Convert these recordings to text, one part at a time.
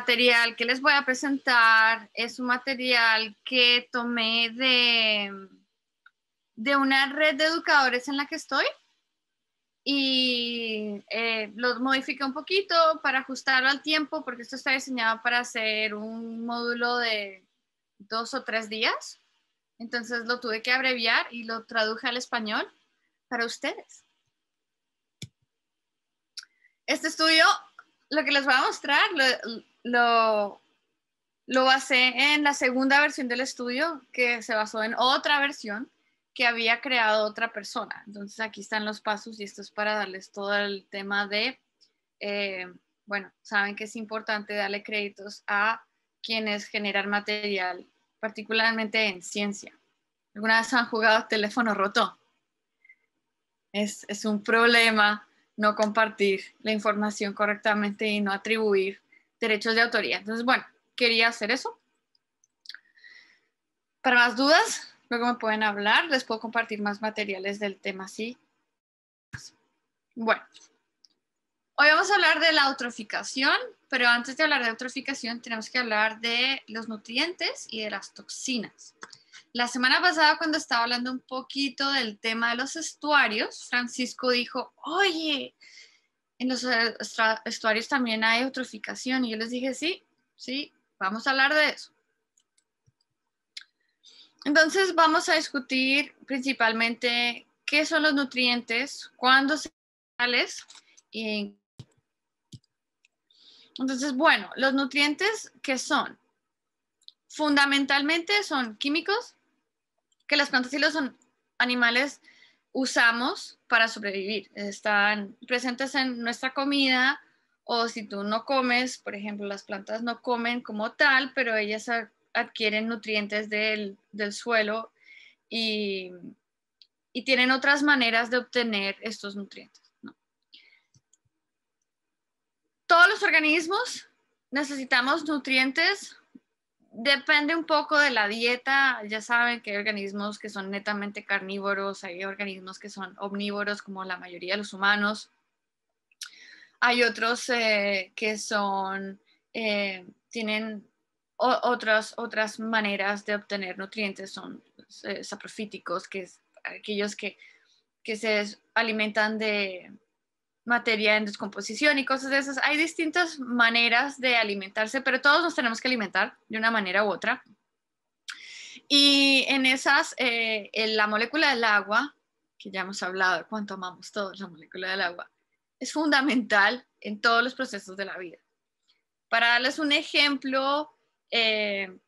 material que les voy a presentar es un material que tomé de, de una red de educadores en la que estoy y eh, lo modifiqué un poquito para ajustarlo al tiempo porque esto está diseñado para hacer un módulo de dos o tres días. Entonces lo tuve que abreviar y lo traduje al español para ustedes. Este estudio, lo que les voy a mostrar, lo, lo, lo basé en la segunda versión del estudio que se basó en otra versión que había creado otra persona. Entonces aquí están los pasos y esto es para darles todo el tema de, eh, bueno, saben que es importante darle créditos a quienes generan material, particularmente en ciencia. ¿Alguna vez han jugado teléfono roto? es un problema no compartir la información correctamente y no atribuir derechos de autoría. Entonces, bueno, quería hacer eso. Para más dudas, luego me pueden hablar, les puedo compartir más materiales del tema, sí. Bueno, hoy vamos a hablar de la eutrofización, pero antes de hablar de eutrofización, tenemos que hablar de los nutrientes y de las toxinas. La semana pasada cuando estaba hablando un poquito del tema de los estuarios, Francisco dijo, oye, en los estuarios también hay eutroficación. Y yo les dije, sí, sí, vamos a hablar de eso. Entonces vamos a discutir principalmente qué son los nutrientes, cuándo se y entonces, bueno, los nutrientes ¿qué son fundamentalmente son químicos, que las plantas y los animales usamos para sobrevivir. Están presentes en nuestra comida o si tú no comes, por ejemplo, las plantas no comen como tal, pero ellas adquieren nutrientes del, suelo y, tienen otras maneras de obtener estos nutrientes. Todos los organismos necesitamos nutrientes depende un poco de la dieta. Ya saben que hay organismos que son netamente carnívoros, hay organismos que son omnívoros, como la mayoría de los humanos. Hay otros eh, que son, eh, tienen otras, otras maneras de obtener nutrientes, son eh, saprofíticos, que es aquellos que, que se alimentan de materia en descomposición y cosas de esas. Hay distintas maneras de alimentarse, pero todos nos tenemos que alimentar de una manera u otra. Y en esas, eh, la molécula del agua, que ya hemos hablado de cuánto amamos todos la molécula del agua, es fundamental en todos los procesos de la vida. Para darles un ejemplo, eh,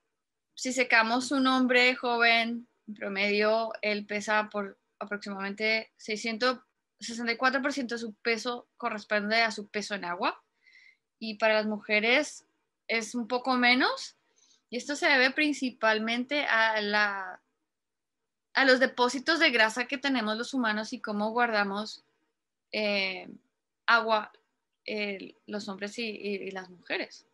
si secamos un hombre joven, en promedio, él pesa por aproximadamente 600 64% de su peso corresponde a su peso en agua y para las mujeres es un poco menos. Y esto se debe principalmente a, la, a los depósitos de grasa que tenemos los humanos y cómo guardamos eh, agua los hombres y, y las mujeres.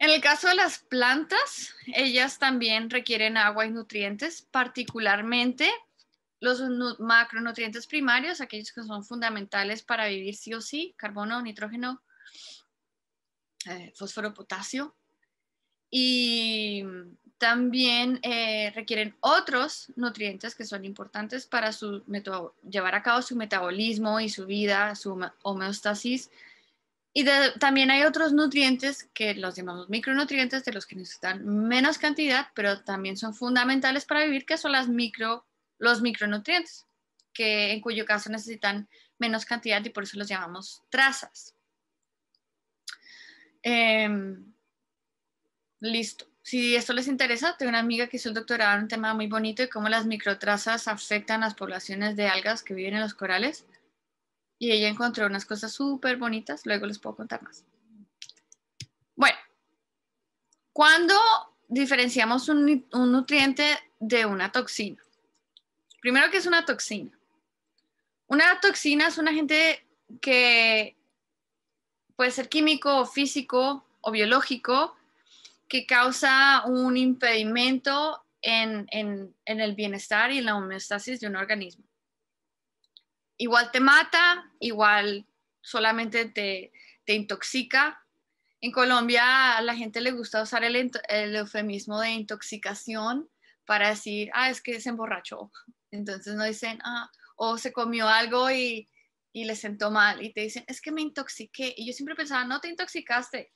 En el caso de las plantas, ellas también requieren agua y nutrientes, particularmente los macronutrientes primarios, aquellos que son fundamentales para vivir sí o sí, carbono, nitrógeno, eh, fósforo, potasio. Y también eh, requieren otros nutrientes que son importantes para su llevar a cabo su metabolismo y su vida, su homeostasis. Y también hay otros nutrientes que los llamamos micronutrientes, de los que necesitan menos cantidad, pero también son fundamentales para vivir, que son las micro los micronutrientes, que en cuyo caso necesitan menos cantidad y por eso los llamamos trazas. Em, listo. Si esto les interesa, tengo una amiga que hizo un doctorado en un tema muy bonito de cómo las microtrazas afectan las poblaciones de algas que viven en los corales. Y ella encontró unas cosas súper bonitas, luego les puedo contar más. Bueno, cuando diferenciamos un nutriente de una toxina? Primero que es una toxina. Una toxina es un agente que puede ser químico físico o biológico que causa un impedimento en, el bienestar y en la homeostasis de un organismo. Igual te mata, igual solamente te, intoxica. En Colombia a la gente le gusta usar el, el eufemismo de intoxicación para decir, ah, es que se emborrachó entonces no dicen, ah, o se comió algo y, le sentó mal y te dicen, es que me intoxiqué. Y yo siempre pensaba, no te intoxicaste.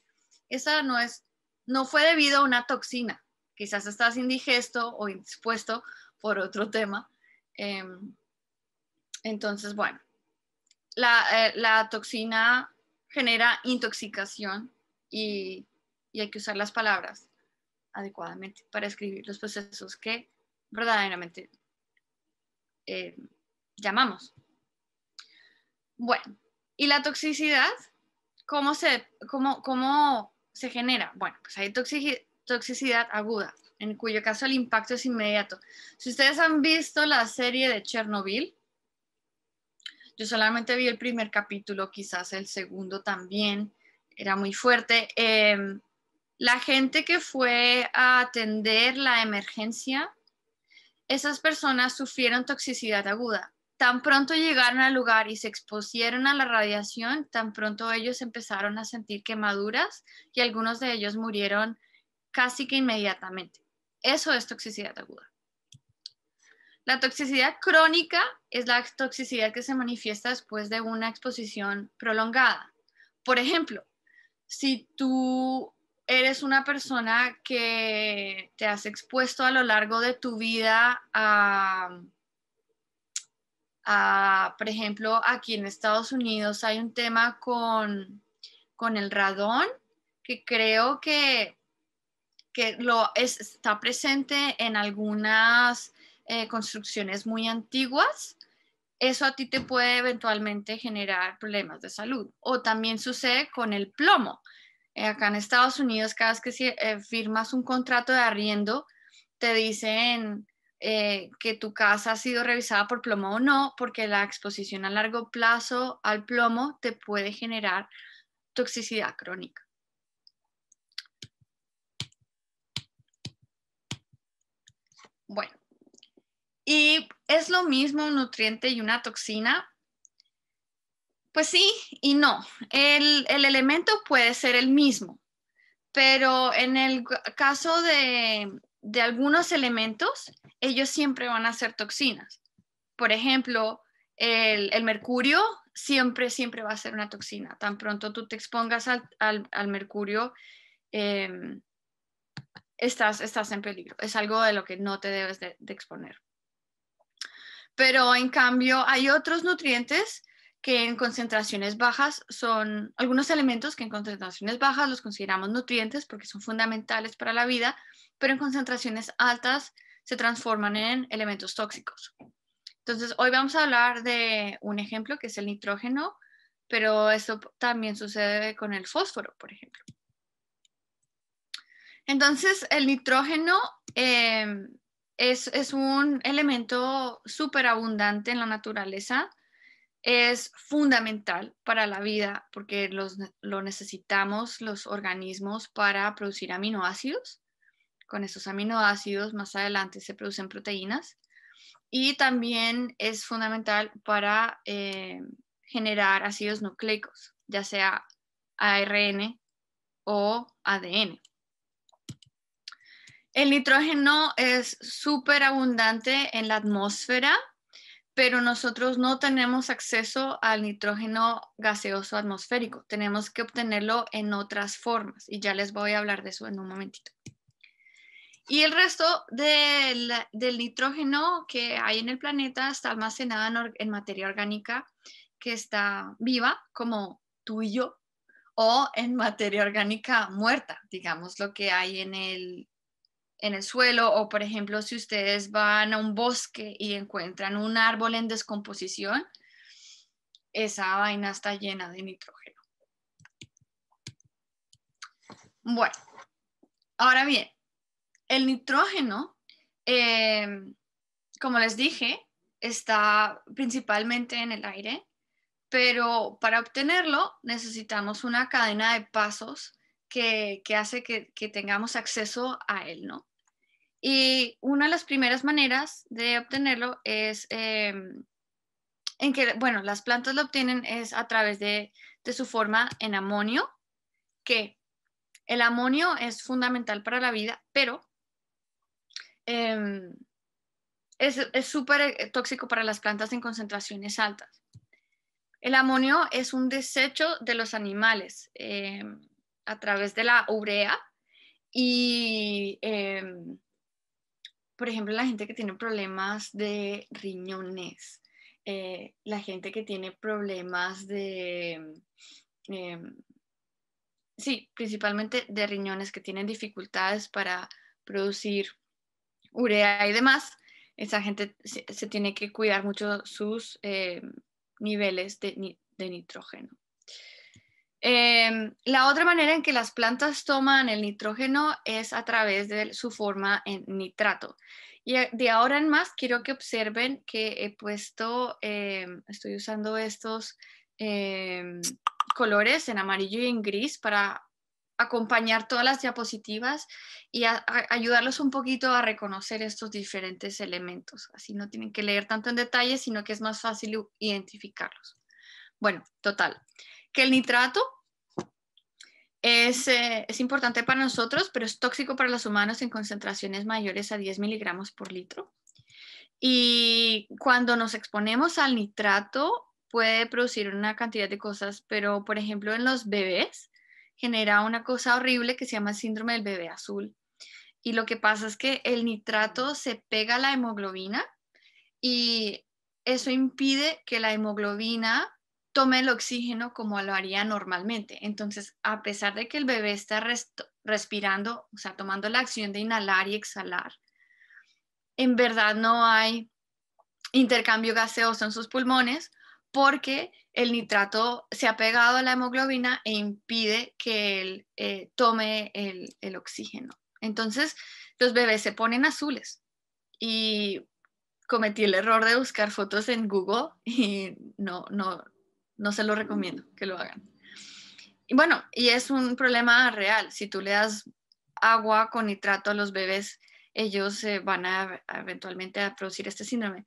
Esa no es, no fue debido a una toxina. Quizás estás indigesto o indispuesto por otro tema. Em, entonces, bueno, eh, la, toxina genera intoxicación y, y hay que usar las palabras adecuadamente para escribir los procesos que verdaderamente eh, llamamos. Bueno, ¿y la toxicidad? ¿Cómo se, cómo, se genera? Bueno, pues hay toxicidad aguda, en cuyo caso el impacto es inmediato. Si ustedes han visto la serie de Chernobyl, yo solamente vi el primer capítulo, quizás el segundo también, era muy fuerte. Em, la gente que fue a atender la emergencia esas personas sufrieron toxicidad aguda. Tan pronto llegaron al lugar y se expusieron a la radiación, tan pronto ellos empezaron a sentir quemaduras y algunos de ellos murieron casi que inmediatamente. Eso es toxicidad aguda. La toxicidad crónica es la toxicidad que se manifiesta después de una exposición prolongada. Por ejemplo, si tú eres una persona que te has expuesto a lo largo de tu vida a, por ejemplo, aquí en Estados Unidos hay un tema con, el radón que creo que, lo está presente en algunas eh, construcciones muy antiguas eso a ti te puede eventualmente generar problemas de salud. O también sucede con el plomo. Eh, acá en Estados Unidos, cada vez que eh, firmas un contrato de arriendo, te dicen eh, que tu casa ha sido revisada por plomo o no, porque la exposición a largo plazo al plomo te puede generar toxicidad crónica. Bueno, y es lo mismo un nutriente y una toxina, pues sí y no. El, elemento puede ser el mismo, pero en el caso de, algunos elementos, ellos siempre van a ser toxinas. Por ejemplo, el, mercurio siempre, siempre va a ser una toxina. Tan pronto tú te expongas al, mercurio, em, estás, estás en peligro. Es algo de lo que no te debes de exponer. Pero en cambio, hay otros nutrientes que en concentraciones bajas son algunos elementos que en concentraciones bajas los consideramos nutrientes porque son fundamentales para la vida, pero en concentraciones altas se transforman en elementos tóxicos. Entonces, hoy vamos a hablar de un ejemplo que es el nitrógeno, pero esto también sucede con el fósforo, por ejemplo. Entonces, el nitrógeno eh, es, es, un elemento súper abundante en la naturaleza es fundamental para la vida porque los, lo necesitamos los organismos para producir aminoácidos. Con esos aminoácidos más adelante se producen proteínas y también es fundamental para eh, generar ácidos nucleicos, ya sea ARN o ADN. El nitrógeno es súper abundante en la atmósfera pero nosotros no tenemos acceso al nitrógeno gaseoso atmosférico. Tenemos que obtenerlo en otras formas y ya les voy a hablar de eso en un momentito. Y el resto del, nitrógeno que hay en el planeta está almacenado en, en, materia orgánica que está viva, como tú y yo, o en materia orgánica muerta, digamos, lo que hay en el, en el suelo o por ejemplo si ustedes van a un bosque y encuentran un árbol en descomposición, esa vaina está llena de nitrógeno. Bueno, ahora bien, el nitrógeno, em, como les dije, está principalmente en el aire, pero para obtenerlo necesitamos una cadena de pasos que, hace que, tengamos acceso a él, ¿no? Y una de las primeras maneras de obtenerlo es em, en que, bueno, las plantas lo obtienen es a través de, su forma en amonio, que el amonio es fundamental para la vida, pero em, es súper tóxico para las plantas en concentraciones altas. El amonio es un desecho de los animales. Em, a través de la urea y, em, por ejemplo, la gente que tiene problemas de riñones, eh, la gente que tiene problemas de, em, em, sí, principalmente de riñones que tienen dificultades para producir urea y demás, esa gente se, tiene que cuidar mucho sus niveles de, de nitrógeno. Em, la otra manera en que las plantas toman el nitrógeno es a través de su forma en nitrato. Y eh, de ahora en más quiero que observen que he puesto, em, estoy usando estos em, colores en amarillo y en gris para acompañar todas las diapositivas y ayudarlos un poquito a reconocer estos diferentes elementos. Así no tienen que leer tanto en detalle, sino que es más fácil identificarlos. Bueno, total el nitrato es, eh, es, importante para nosotros, pero es tóxico para los humanos en concentraciones mayores a 10 miligramos por litro. Y cuando nos exponemos al nitrato puede producir una cantidad de cosas, pero por ejemplo en los bebés genera una cosa horrible que se llama síndrome del bebé azul. Y lo que pasa es que el nitrato se pega a la hemoglobina y eso impide que la hemoglobina tome el oxígeno como lo haría normalmente. Entonces, a pesar de que el bebé está respirando, o sea, tomando la acción de inhalar y exhalar, en verdad no hay intercambio gaseoso en sus pulmones porque el nitrato se ha pegado a la hemoglobina e impide que él eh, tome el, el oxígeno. Entonces, los bebés se ponen azules y cometí el error de buscar fotos en Google y no, no, no se lo recomiendo que lo hagan. Y bueno, y es un problema real. Si tú le das agua con nitrato a los bebés, ellos van e-, a, eventualmente a producir este síndrome.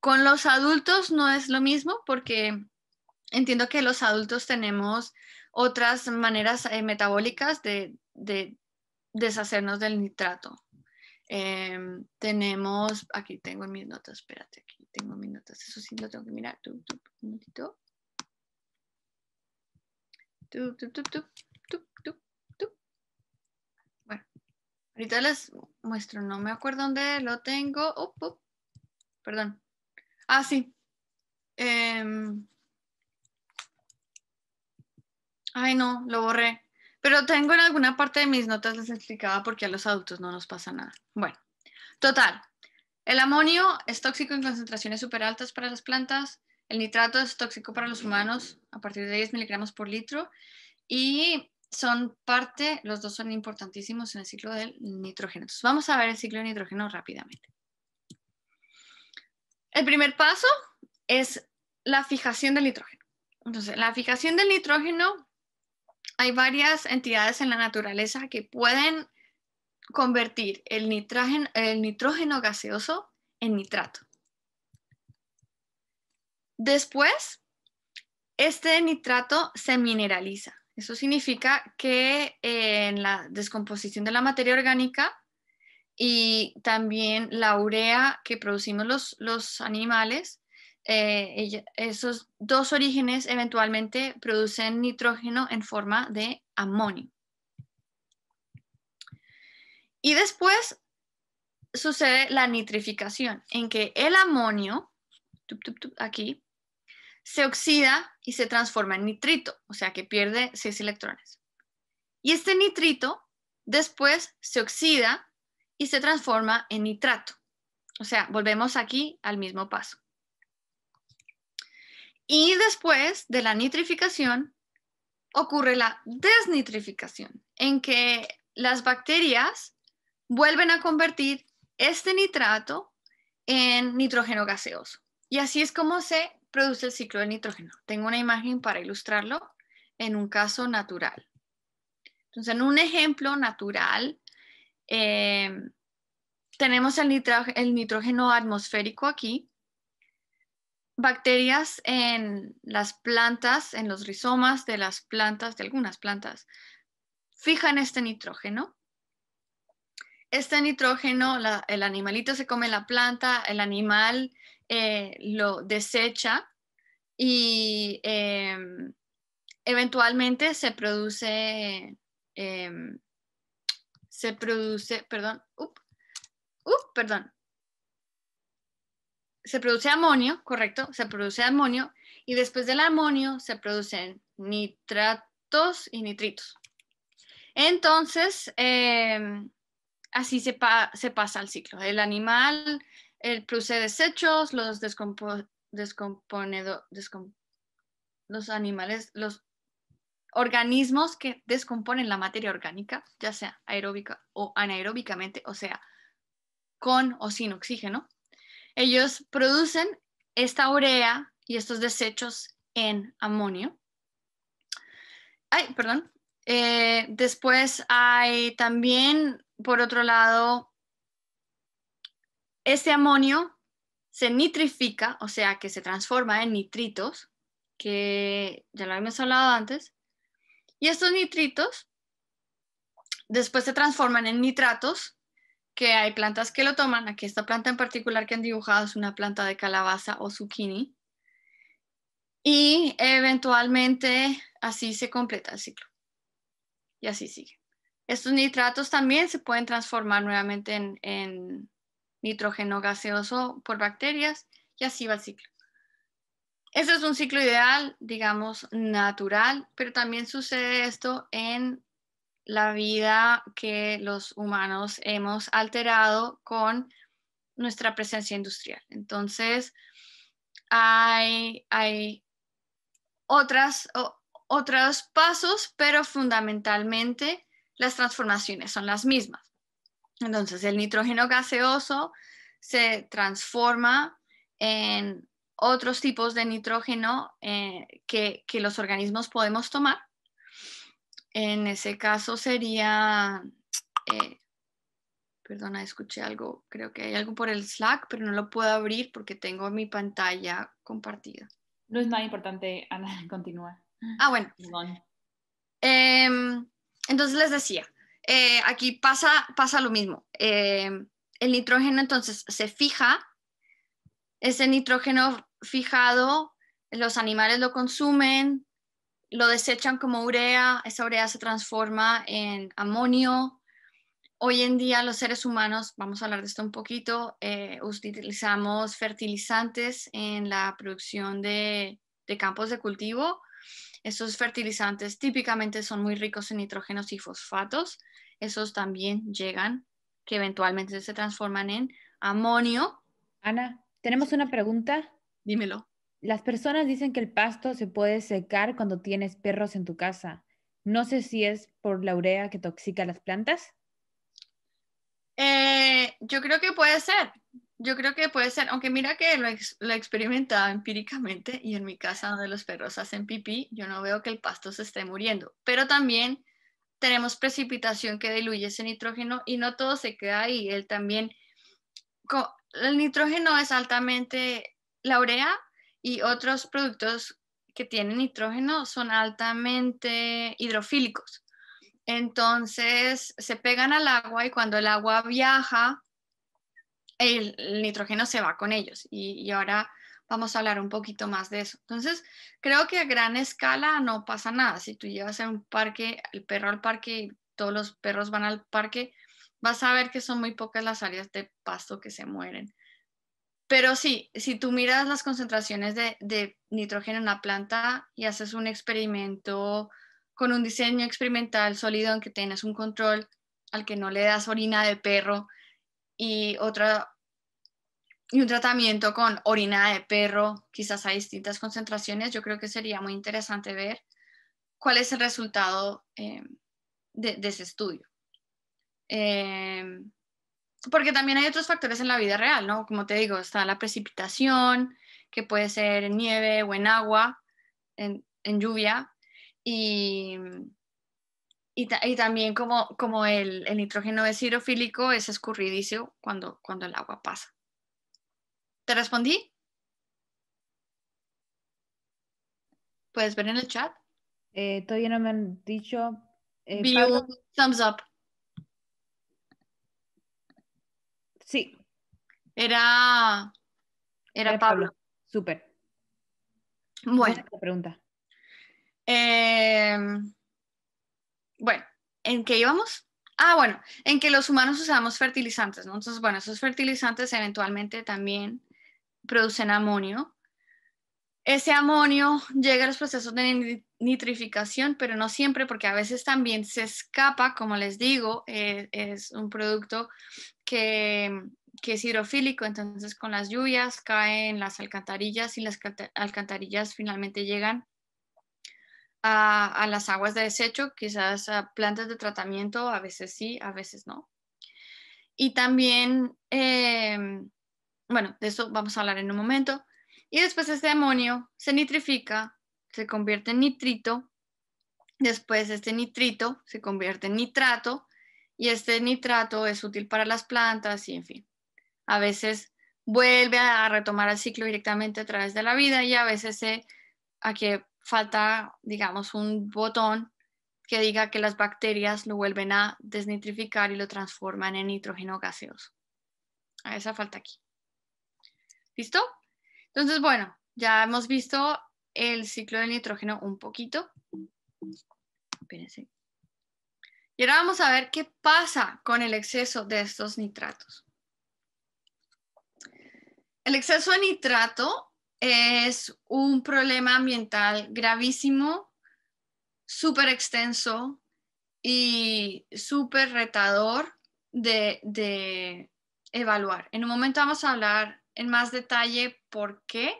Con los adultos no es lo mismo porque entiendo que los adultos tenemos otras maneras eh, metabólicas de, deshacernos del nitrato. Em, tenemos, aquí tengo mis notas, espérate, aquí tengo mis notas, eso sí lo tengo que mirar, un bueno, ahorita les muestro, no me acuerdo dónde lo tengo. Perdón. Ah, sí. Em, ay, no, lo borré. Pero tengo en alguna parte de mis notas les explicaba porque a los adultos no nos pasa nada. Bueno, total. El amonio es tóxico en concentraciones súper altas para las plantas el nitrato es tóxico para los humanos a partir de 10 miligramos por litro y son parte, los dos son importantísimos en el ciclo del nitrógeno. Entonces, vamos a ver el ciclo del nitrógeno rápidamente. El primer paso es la fijación del nitrógeno. Entonces, la fijación del nitrógeno, hay varias entidades en la naturaleza que pueden convertir el el nitrógeno gaseoso en nitrato. Después, este nitrato se mineraliza. Eso significa que eh, en la descomposición de la materia orgánica y también la urea que producimos los, animales, eh, esos dos orígenes eventualmente producen nitrógeno en forma de amonio. Y después sucede la nitrificación, en que el amonio, aquí, se oxida y se transforma en nitrito, o sea que pierde 6 electrones. Y este nitrito después se oxida y se transforma en nitrato. O sea, volvemos aquí al mismo paso. Y después de la nitrificación ocurre la desnitrificación, en que las bacterias vuelven a convertir este nitrato en nitrógeno gaseoso. Y así es como se produce el ciclo del nitrógeno. Tengo una imagen para ilustrarlo en un caso natural. Entonces, en un ejemplo natural, eh, tenemos el, el nitrógeno atmosférico aquí, bacterias en las plantas, en los rizomas de las plantas, de algunas plantas, fijan este nitrógeno este nitrógeno, el animalito se come la planta, el animal eh, lo desecha y em, eventualmente se produce, em, se produce, perdón, perdón, se produce amonio, correcto, se produce amonio y después del amonio se producen nitratos y nitritos. Entonces, em, así se, pasa el ciclo. El animal el produce desechos, los los animales, los organismos que descomponen la materia orgánica, ya sea aeróbica o anaeróbicamente, o sea, con o sin oxígeno, ellos producen esta urea y estos desechos en amonio. Ay, perdón. Eh, después hay también, por otro lado, ese amonio se nitrifica, o sea, que se transforma en nitritos, que ya lo habíamos hablado antes, y estos nitritos después se transforman en nitratos, que hay plantas que lo toman, aquí esta planta en particular que han dibujado es una planta de calabaza o zucchini, y eventualmente así se completa el ciclo y así sigue. Estos nitratos también se pueden transformar nuevamente en, nitrógeno gaseoso por bacterias y así va el ciclo. Ese es un ciclo ideal, digamos, natural, pero también sucede esto en la vida que los humanos hemos alterado con nuestra presencia industrial. Entonces, hay, hay otras, otros pasos, pero fundamentalmente las transformaciones son las mismas. Entonces, el nitrógeno gaseoso se transforma en otros tipos de nitrógeno eh, que, los organismos podemos tomar. En ese caso sería, eh, perdona, escuché algo, creo que hay algo por el Slack, pero no lo puedo abrir porque tengo mi pantalla compartida. No es nada importante, Ana, continúa. Ah, bueno. Em, entonces les decía, eh, aquí pasa, pasa lo mismo. Em, el nitrógeno entonces se fija, ese nitrógeno fijado, los animales lo consumen, lo desechan como urea, esa urea se transforma en amonio. Hoy en día los seres humanos, vamos a hablar de esto un poquito, eh, utilizamos fertilizantes en la producción de campos de cultivo esos fertilizantes típicamente son muy ricos en nitrógenos y fosfatos. Esos también llegan, que eventualmente se transforman en amonio. Ana, tenemos una pregunta. Dímelo. Las personas dicen que el pasto se puede secar cuando tienes perros en tu casa. No sé si es por la urea que toxica las plantas. Eh, yo creo que puede ser. Yo creo que puede ser, aunque mira que lo, he experimentado empíricamente y en mi casa donde los perros hacen pipí, yo no veo que el pasto se esté muriendo, pero también tenemos precipitación que diluye ese nitrógeno y no todo se queda ahí, él también, el nitrógeno es altamente, la urea y otros productos que tienen nitrógeno son altamente hidrofílicos. Entonces se pegan al agua y cuando el agua viaja el, nitrógeno se va con ellos. Y, ahora vamos a hablar un poquito más de eso. Entonces, creo que a gran escala no pasa nada. Si tú llevas a un parque, el perro al parque y todos los perros van al parque, vas a ver que son muy pocas las áreas de pasto que se mueren. Pero sí, si tú miras las concentraciones de, de, nitrógeno en la planta y haces un experimento con un diseño experimental sólido en que tienes un control al que no le das orina de perro y otra y un tratamiento con orina de perro, quizás a distintas concentraciones, yo creo que sería muy interesante ver cuál es el resultado eh, de, ese estudio. Em, porque también hay otros factores en la vida real, ¿no? Como te digo, está la precipitación, que puede ser nieve o en agua, en lluvia, y, y, también como, como el, nitrógeno es hidrofílico, es escurridizo cuando, cuando el agua pasa. ¿Te respondí? ¿Puedes ver en el chat? Eh, todavía no me han dicho. Eh, thumbs up. Sí. Era, era, Pablo. Pablo. Súper. Bueno. pregunta. Eh, bueno, ¿en qué íbamos? Ah, bueno, en que los humanos usamos fertilizantes, ¿no? Entonces, bueno, esos fertilizantes eventualmente también producen amonio. Ese amonio llega a los procesos de nitrificación, pero no siempre, porque a veces también se escapa, como les digo, eh, es un producto que, que, es hidrofílico, entonces con las lluvias caen las alcantarillas y las alcantarillas finalmente llegan a, las aguas de desecho, quizás a plantas de tratamiento, a veces sí, a veces no. Y también, em, bueno, de eso vamos a hablar en un momento. Y después este amonio se nitrifica, se convierte en nitrito. Después este nitrito se convierte en nitrato y este nitrato es útil para las plantas y en fin. A veces vuelve a retomar el ciclo directamente a través de la vida y a veces se, falta, digamos, un botón que diga que las bacterias lo vuelven a desnitrificar y lo transforman en nitrógeno gaseoso. A esa falta aquí. ¿Listo? Entonces, bueno, ya hemos visto el ciclo del nitrógeno un poquito. Y ahora vamos a ver qué pasa con el exceso de estos nitratos. El exceso de nitrato es un problema ambiental gravísimo, súper extenso y súper retador de, evaluar. En un momento vamos a hablar en más detalle por qué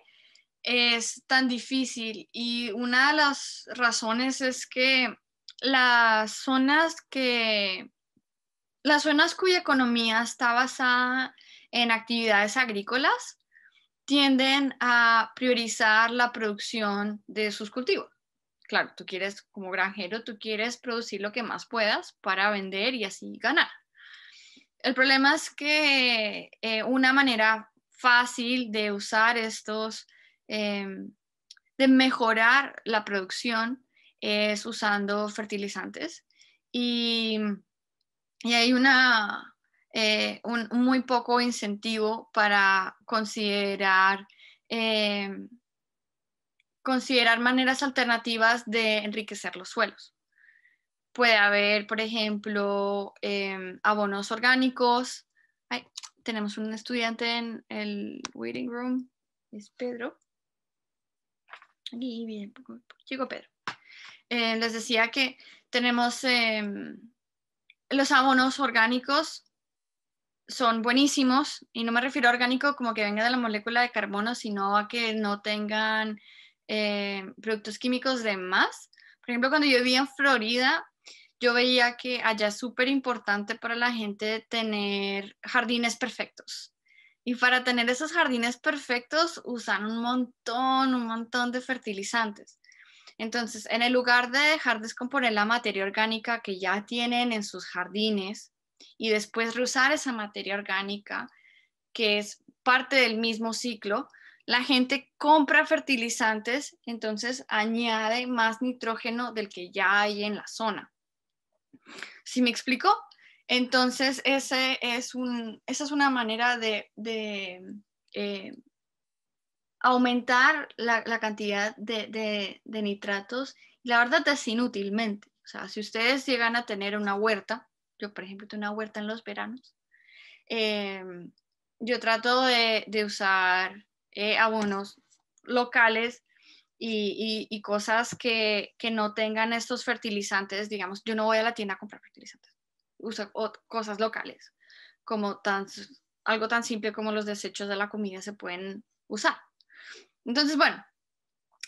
es tan difícil y una de las razones es que las zonas que las zonas cuya economía está basada en actividades agrícolas tienden a priorizar la producción de sus cultivos. Claro, tú quieres, como granjero, tú quieres producir lo que más puedas para vender y así ganar. El problema es que eh, una manera fácil de usar estos, em, de mejorar la producción, es usando fertilizantes. y hay una, eh, un muy poco incentivo para considerar, eh, considerar maneras alternativas de enriquecer los suelos. Puede haber, por ejemplo, em, abonos orgánicos. tenemos un estudiante en el waiting room, es Pedro. Aquí viene, chico Pedro. Eh, les decía que tenemos em, los abonos orgánicos son buenísimos, y no me refiero a orgánico como que venga de la molécula de carbono, sino a que no tengan eh, productos químicos de más. Por ejemplo, cuando yo vivía en Florida, yo veía que allá es súper importante para la gente tener jardines perfectos. Y para tener esos jardines perfectos usan un montón, un montón de fertilizantes. Entonces, en el lugar de dejar descomponer la materia orgánica que ya tienen en sus jardines, y después reusar esa materia orgánica, que es parte del mismo ciclo, la gente compra fertilizantes, entonces añade más nitrógeno del que ya hay en la zona. ¿Sí me explico? Entonces, esa es una manera de, eh, aumentar la, cantidad de, de, de nitratos. La verdad es inútilmente. O sea, si ustedes llegan a tener una huerta, yo, por ejemplo, tengo una huerta en los veranos. Em, yo trato de, de usar eh, abonos locales y, y, y cosas que, que, no tengan estos fertilizantes. Digamos, yo no voy a la tienda a comprar fertilizantes. Uso cosas locales, como tan, algo tan simple como los desechos de la comida se pueden usar. Entonces, bueno,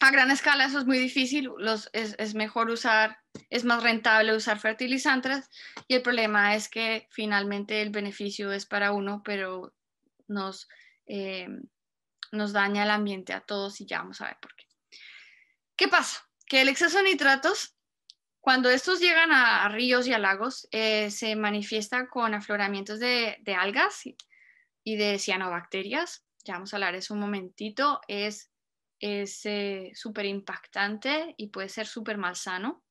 a gran escala eso es muy difícil, los, es, mejor usar, es más rentable usar fertilizantes y el problema es que finalmente el beneficio es para uno, pero nos, eh, nos daña el ambiente a todos y ya vamos a ver por qué. ¿Qué pasa? Que el exceso de nitratos, cuando estos llegan a, ríos y a lagos, eh, se manifiesta con afloramientos de, algas y, de cianobacterias. Ya vamos a hablar eso un momentito. Es es eh, súper impactante y puede ser súper sano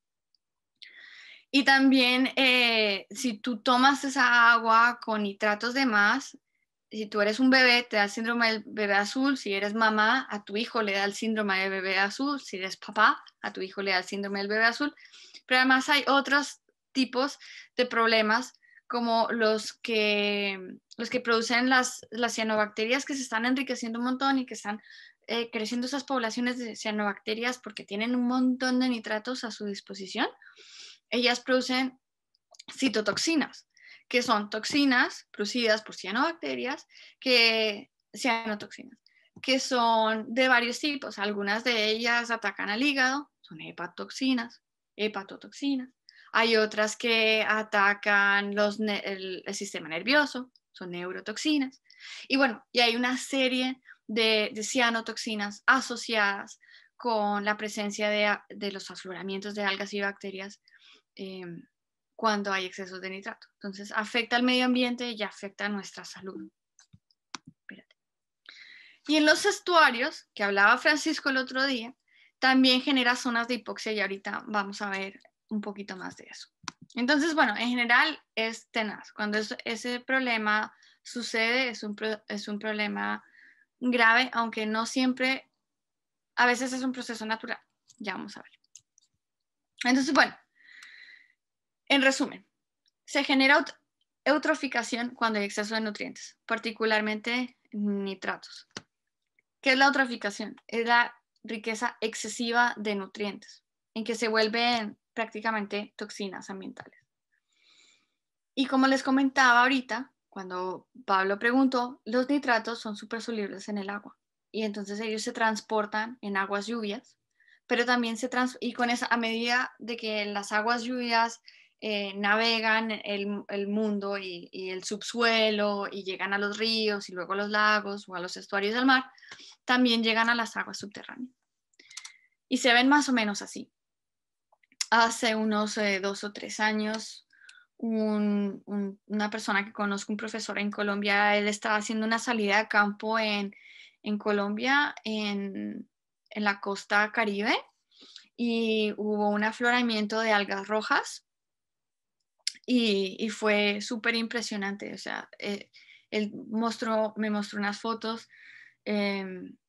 Y también eh, si tú tomas esa agua con nitratos de más, si tú eres un bebé, te da el síndrome del bebé azul, si eres mamá, a tu hijo le da el síndrome del bebé azul, si eres papá, a tu hijo le da el síndrome del bebé azul. Pero además hay otros tipos de problemas como los que, los que producen las, las cianobacterias que se están enriqueciendo un montón y que están eh, creciendo esas poblaciones de cianobacterias porque tienen un montón de nitratos a su disposición, ellas producen citotoxinas, que son toxinas producidas por cianobacterias, que, cianotoxinas, que son de varios tipos. Algunas de ellas atacan al hígado, son hepatotoxinas, hepatotoxinas. Hay otras que atacan el, el sistema nervioso, son neurotoxinas. Y bueno, y hay una serie de, cianotoxinas asociadas con la presencia de, los afloramientos de algas y bacterias eh, cuando hay excesos de nitrato. Entonces, afecta al medio ambiente y afecta a nuestra salud. Y en los estuarios, que hablaba Francisco el otro día, también genera zonas de hipoxia y ahorita vamos a ver un poquito más de eso. Entonces, bueno, en general es tenaz. Cuando ese problema sucede, es un, es un problema grave, aunque no siempre, a veces es un proceso natural. Ya vamos a ver. Entonces, bueno, en resumen, se genera eutroficación cuando hay exceso de nutrientes, particularmente nitratos. ¿Qué es la eutroficación? Es la riqueza excesiva de nutrientes, en que se vuelven prácticamente toxinas ambientales. Y como les comentaba ahorita, cuando Pablo preguntó, los nitratos son solubles en el agua y entonces ellos se transportan en aguas lluvias, pero también se trans y con esa, a medida de que las aguas lluvias eh, navegan el, mundo y, el subsuelo y llegan a los ríos y luego a los lagos o a los estuarios del mar, también llegan a las aguas subterráneas. Y se ven más o menos así. Hace unos eh, dos o tres años una persona que conozco, un profesor en Colombia, él estaba haciendo una salida de campo en, en Colombia, en, en la costa caribe, y hubo un afloramiento de algas rojas y, fue súper impresionante. O sea, eh, él me mostró unas fotos eh,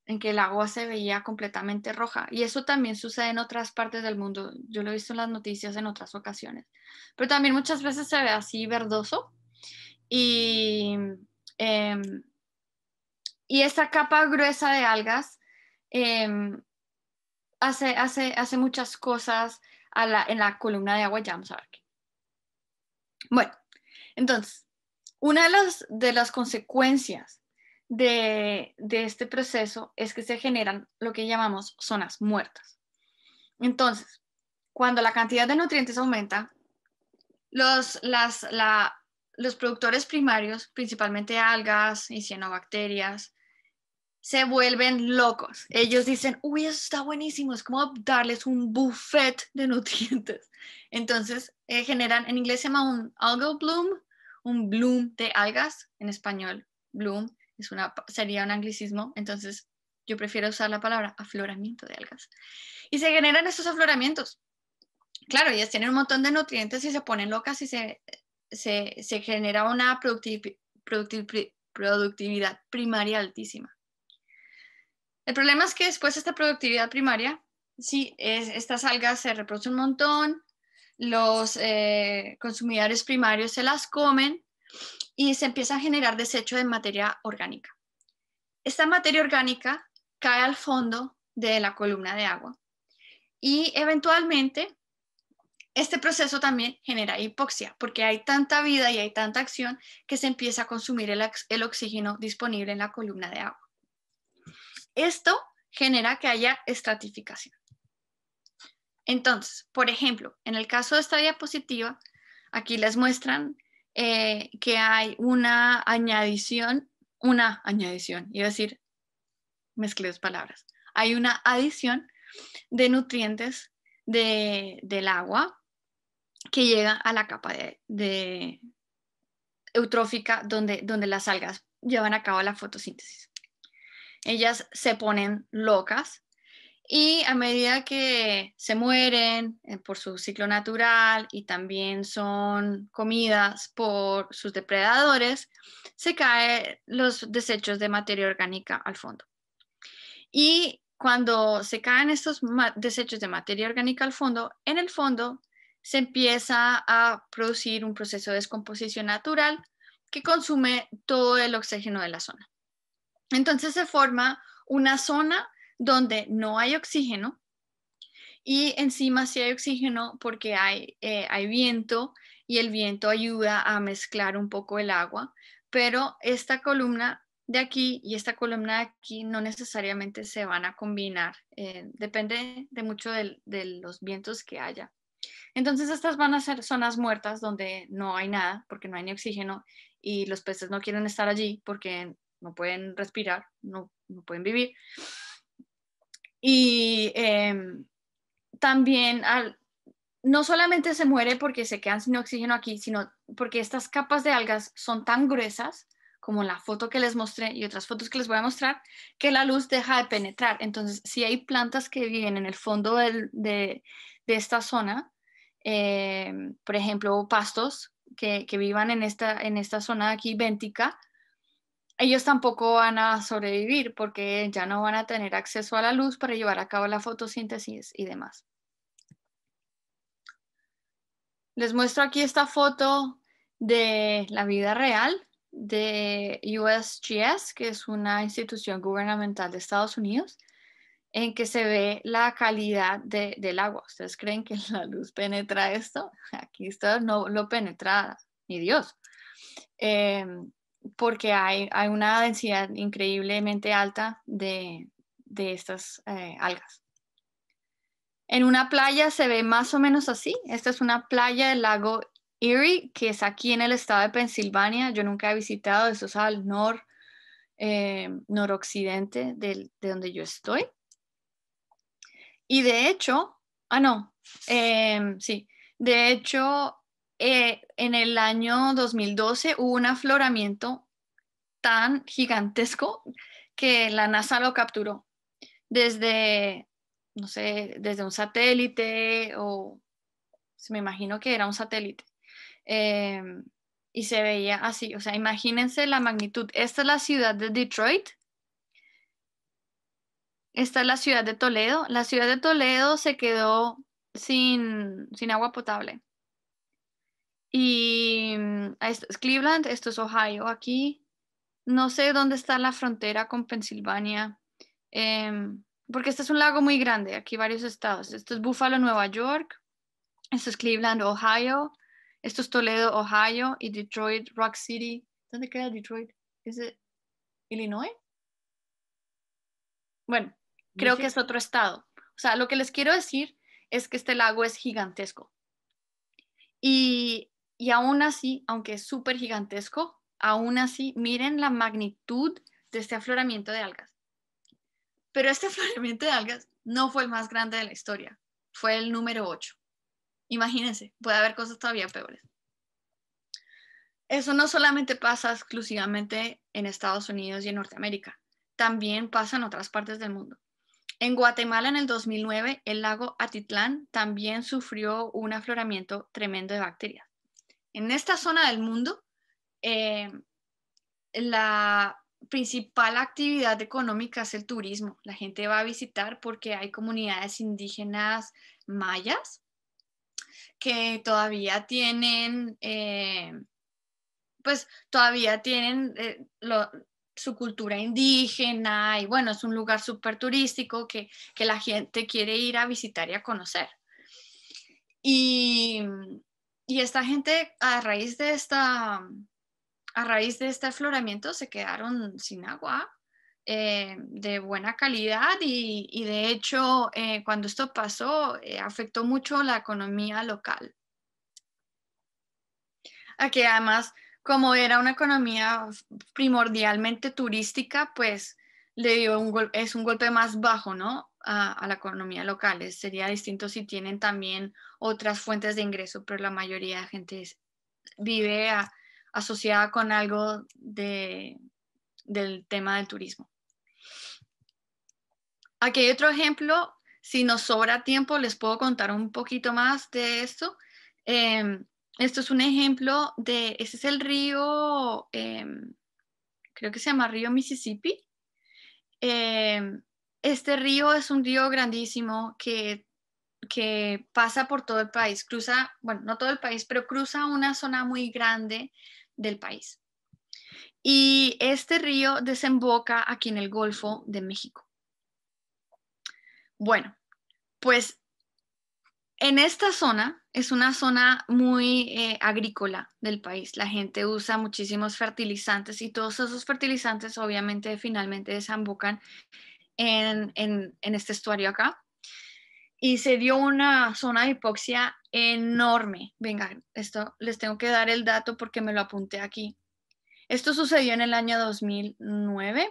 en que el agua se veía completamente roja. Y eso también sucede en otras partes del mundo. Yo lo he visto en las noticias en otras ocasiones. Pero también muchas veces se ve así verdoso. Y, em, y esa capa gruesa de algas em, hace, hace, hace muchas cosas en la columna de agua. Ya vamos a ver. Qué. Bueno, entonces, una de las consecuencias de, este proceso es que se generan lo que llamamos zonas muertas. Entonces, cuando la cantidad de nutrientes aumenta, los, las, los productores primarios, principalmente algas y cianobacterias, se vuelven locos. Ellos dicen, uy, eso está buenísimo, es como darles un buffet de nutrientes. Entonces eh, generan, en inglés se llama un algal bloom, un bloom de algas, en español bloom, sería un anglicismo, entonces yo prefiero usar la palabra afloramiento de algas. Y se generan estos afloramientos. Claro, ellas tienen un montón de nutrientes y se ponen locas y se, genera una productividad primaria altísima. El problema es que después esta productividad primaria, sí, estas algas se reproducen un montón, los eh, consumidores primarios se las comen y se empieza a generar desecho de materia orgánica. Esta materia orgánica cae al fondo de la columna de agua y eventualmente este proceso también genera hipoxia porque hay tanta vida y hay tanta acción que se empieza a consumir el, oxígeno disponible en la columna de agua. Esto genera que haya estratificación. Entonces, por ejemplo, en el caso de esta diapositiva, aquí les muestran eh, que hay una añadición, una añadición, iba a decir, mezclé dos palabras, hay una adición de nutrientes de, del agua que llega a la capa de, de eutrófica donde, donde las algas llevan a cabo la fotosíntesis. Ellas se ponen locas y a medida que se mueren eh, por su ciclo natural y también son comidas por sus depredadores, se caen los desechos de materia orgánica al fondo. Y cuando se caen estos desechos de materia orgánica al fondo, en el fondo se empieza a producir un proceso de descomposición natural que consume todo el oxígeno de la zona. Entonces se forma una zona donde no hay oxígeno y encima sí hay oxígeno porque hay, eh, hay viento y el viento ayuda a mezclar un poco el agua, pero esta columna de aquí y esta columna de aquí no necesariamente se van a combinar, eh, depende de mucho de, los vientos que haya. Entonces estas van a ser zonas muertas donde no hay nada porque no hay ni oxígeno y los peces no quieren estar allí porque no pueden respirar, no, no pueden vivir. Y em, también no solamente se muere porque se quedan sin oxígeno aquí, sino porque estas capas de algas son tan gruesas, como la foto que les mostré y otras fotos que les voy a mostrar, que la luz deja de penetrar. Entonces, si hay plantas que viven en el fondo de, esta zona, em, por ejemplo, pastos que, vivan en esta, en esta zona aquí, béntica, ellos tampoco van a sobrevivir porque ya no van a tener acceso a la luz para llevar a cabo la fotosíntesis y demás. Les muestro aquí esta foto de la vida real de USGS, que es una institución gubernamental de Estados Unidos, en que se ve la calidad del agua. ¿Ustedes creen que la luz penetra esto? Aquí está, no lo penetra, ni Dios. Em, porque hay, una densidad increíblemente alta de, estas eh, algas. En una playa se ve más o menos así. Esta es una playa del lago Erie, que es aquí en el estado de Pensilvania. Yo nunca he visitado, eso es al nor, eh, noroccidente de, donde yo estoy. Y de hecho, ah, no, em, sí, de hecho, eh, en el año 2012 hubo un afloramiento tan gigantesco que la NASA lo capturó desde, no sé, desde un satélite o se me imagino que era un satélite. Eh, y se veía así, o sea, imagínense la magnitud. Esta es la ciudad de Detroit. Esta es la ciudad de Toledo. La ciudad de Toledo se quedó sin agua potable. Y mm, esto es Cleveland, esto es Ohio aquí. No sé dónde está la frontera con Pensilvania, em, porque este es un lago muy grande, aquí varios estados. Esto es Buffalo, Nueva York. Esto es Cleveland, Ohio. Esto es Toledo, Ohio. Y Detroit, Rock City. ¿Dónde queda Detroit? ¿Es Illinois? Bueno, creo que es otro estado. O sea, lo que les quiero decir es que este lago es gigantesco. Y y aún así, aunque es súper gigantesco, aún así, miren la magnitud de este afloramiento de algas. Pero este afloramiento de algas no fue el más grande de la historia, fue el número 8. Imagínense, puede haber cosas todavía peores. Eso no solamente pasa exclusivamente en Estados Unidos y en Norteamérica, también pasa en otras partes del mundo. En Guatemala en el 2009, el lago Atitlán también sufrió un afloramiento tremendo de bacterias en esta zona del mundo, eh, la principal actividad económica es el turismo. La gente va a visitar porque hay comunidades indígenas mayas que todavía tienen, eh, pues todavía tienen eh, su cultura indígena y bueno, es un lugar súper turístico que, que la gente quiere ir a visitar y a conocer. Y y esta gente a raíz de esta a raíz de este afloramiento se quedaron sin agua eh, de buena calidad y, de hecho eh, cuando esto pasó eh, afectó mucho la economía local. Aquí además como era una economía primordialmente turística, pues le dio es un golpe más bajo, ¿no? a, la economía local. sería distinto si tienen también otras fuentes de ingreso, pero la mayoría de gente vive asociada con algo de, del tema del turismo. Aquí hay otro ejemplo. Si nos sobra tiempo, les puedo contar un poquito más de esto. Em, esto es un ejemplo de, ese es el río, em, creo que se llama río Mississippi. Em, este río es un río grandísimo que, pasa por todo el país, cruza, bueno, no todo el país, pero cruza una zona muy grande del país. Y este río desemboca aquí en el Golfo de México. Bueno, pues en esta zona es una zona muy eh, agrícola del país. La gente usa muchísimos fertilizantes y todos esos fertilizantes obviamente finalmente desembocan en, este estuario acá y se dio una zona de hipoxia enorme. Venga, esto les tengo que dar el dato porque me lo apunté aquí. Esto sucedió en el año 2009.